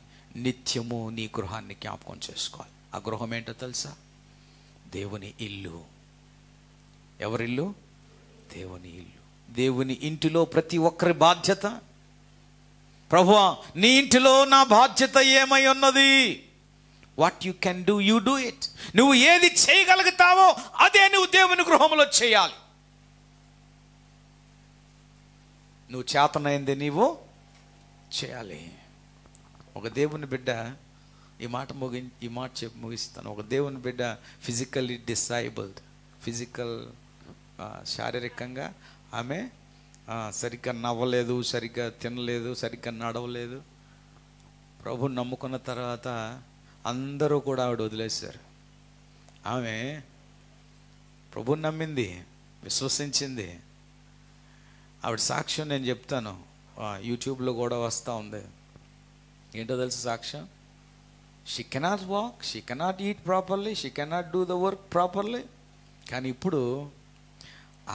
నిత్యము నీ గృహాన్ని జ్ఞాపకం చేసుకోవాలి ఆ గృహం ఏంటో తెలుసా దేవుని ఇల్లు ఎవరిల్లు దేవుని ఇల్లు దేవుని ఇంటిలో ప్రతి ఒక్కరి బాధ్యత ప్రభు నీ ఇంటిలో నా బాధ్యత ఏమై ఉన్నది what you can do you do it నువ్వు ఏది చేయగలుగుతావో అదే నువ్వు దేవుని గృహంలో చేయాలి నువ్వు చేతనైంది నీవు చేయాలి ఒక దేవుని బిడ్డ ఈ మాట ముగి ఈ మాట చెప్పి ముగిస్తాను ఒక దేవుని బిడ్డ ఫిజికల్లీ డిసైబుల్డ్ ఫిజికల్ శారీరకంగా ఆమె సరిగ్గా నవ్వలేదు సరిగ్గా తినలేదు సరిగ్గా నడవలేదు ప్రభు నమ్ముకున్న తర్వాత అందరూ కూడా ఆవిడ వదిలేశారు ఆమె ప్రభుని నమ్మింది విశ్వసించింది ఆవిడ సాక్ష్యం నేను చెప్తాను యూట్యూబ్లో కూడా వస్తూ ఉంది ఏంటో తెలుసు సాక్ష్యం she cannot walk she cannot eat properly she cannot do the work properly కానీ ఇప్పుడు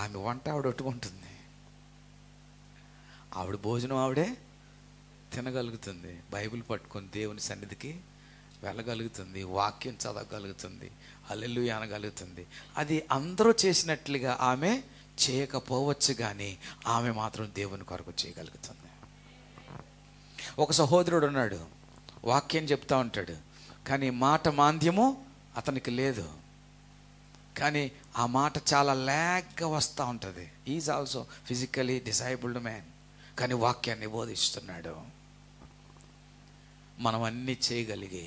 ఆమె వంట ఆవిడ ఒట్టుకుంటుంది ఆవిడ భోజనం ఆవిడే తినగలుగుతుంది బైబిల్ పట్టుకొని దేవుని సన్నిధికి వెళ్ళగలుగుతుంది వాక్యం చదవగలుగుతుంది అల్లెల్లు అనగలుగుతుంది అది అందరూ చేసినట్లుగా ఆమె చేయకపోవచ్చు కానీ ఆమె మాత్రం దేవుని కొరకు చేయగలుగుతుంది ఒక సహోదరుడు ఉన్నాడు వాక్యం చెప్తా ఉంటాడు కానీ మాట మాంద్యము అతనికి లేదు కానీ ఆ మాట చాలా ల్యాగ్గా వస్తూ ఉంటుంది is also physically disabled man కానీ వాక్యాన్ని బోధిస్తున్నాడు మనం అన్నీ చేయగలిగి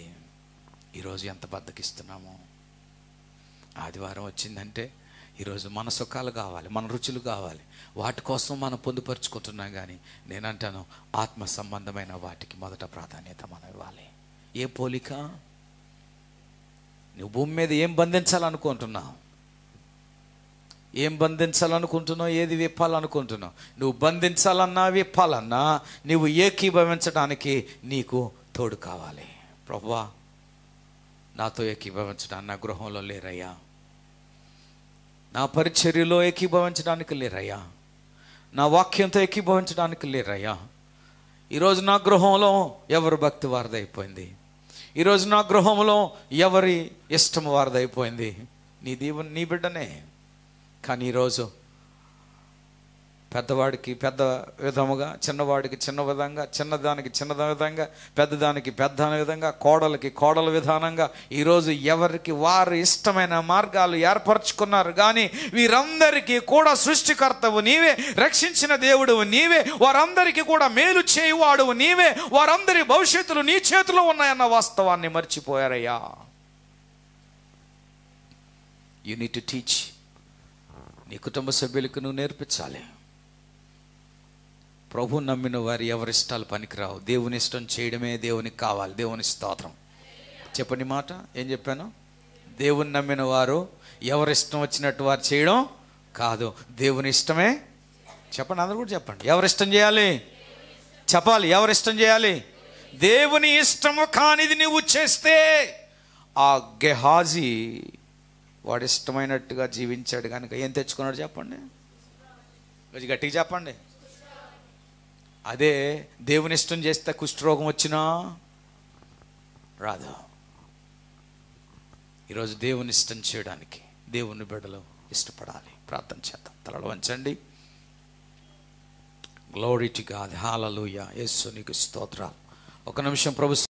ఈరోజు ఎంత బద్దకిస్తున్నామో ఆదివారం వచ్చిందంటే ఈరోజు మన సుఖాలు కావాలి మన రుచులు కావాలి వాటి కోసం మనం పొందుపరుచుకుంటున్నాం కానీ నేనంటాను ఆత్మ సంబంధమైన వాటికి మొదట ప్రాధాన్యత మనం ఇవ్వాలి ఏ పోలిక నువ్వు భూమి మీద ఏం బంధించాలనుకుంటున్నావు ఏం బంధించాలనుకుంటున్నావు ఏది విప్పాలనుకుంటున్నావు నువ్వు బంధించాలన్నా విప్పాలన్నా నువ్వు ఏకీభవించడానికి నీకు తోడు కావాలి ప్రభా నాతో ఏకీభవించడానికి నా గృహంలో లేరయ్యా నా పరిచర్యలో ఏకీభవించడానికి లేరయ్యా నా వాక్యంతో ఏకీభవించడానికి లేరయ్యా ఈరోజు నా గృహంలో ఎవరు భక్తి వారిదైపోయింది ఈరోజు నా గృహంలో ఎవరి ఇష్టం వారిదైపోయింది నీ దీవుని నీ బిడ్డనే కానీ ఈరోజు పెద్దవాడికి పెద్ద విధముగా చిన్నవాడికి చిన్న విధంగా చిన్నదానికి చిన్న విధంగా పెద్దదానికి పెద్ద విధంగా కోడలకి కోడల విధానంగా ఈరోజు ఎవరికి వారు ఇష్టమైన మార్గాలు ఏర్పరచుకున్నారు కానీ వీరందరికీ కూడా సృష్టికర్తవు నీవే రక్షించిన దేవుడువు నీవే వారందరికీ కూడా మేలు చేయువాడువు నీవే వారందరి భవిష్యత్తులు నీ చేతిలో ఉన్నాయన్న వాస్తవాన్ని మర్చిపోయారయ్యా యూనిట్ టీచ్ నీ కుటుంబ సభ్యులకు నువ్వు నేర్పించాలి ప్రభు నమ్మిన వారి ఎవరి ఇష్టాలు పనికిరావు దేవుని ఇష్టం చేయడమే దేవునికి కావాలి దేవుని స్తోత్రం చెప్పని మాట ఏం చెప్పాను దేవుని నమ్మిన వారు ఎవరి ఇష్టం వచ్చినట్టు వారు చేయడం కాదు దేవుని ఇష్టమే చెప్పండి అందరు కూడా చెప్పండి ఎవరిష్టం చేయాలి చెప్పాలి ఎవరి ఇష్టం చేయాలి దేవుని ఇష్టము కానిది నువ్వు చేస్తే ఆ గెహాజీ వాడిష్టమైనట్టుగా జీవించాడు కనుక ఏం తెచ్చుకున్నాడు చెప్పండి గట్టిగా చెప్పండి అదే దేవుని ఇష్టం చేస్తే కుష్ఠరోగం వచ్చినా రాదు ఈరోజు దేవుని ఇష్టం చేయడానికి దేవుని బిడ్డలు ఇష్టపడాలి ప్రార్థన చేద్దాం తలలో వంచండి glory to God hallelujah Yesu నీకు స్తోత్రాలు ఒక నిమిషం ప్రభు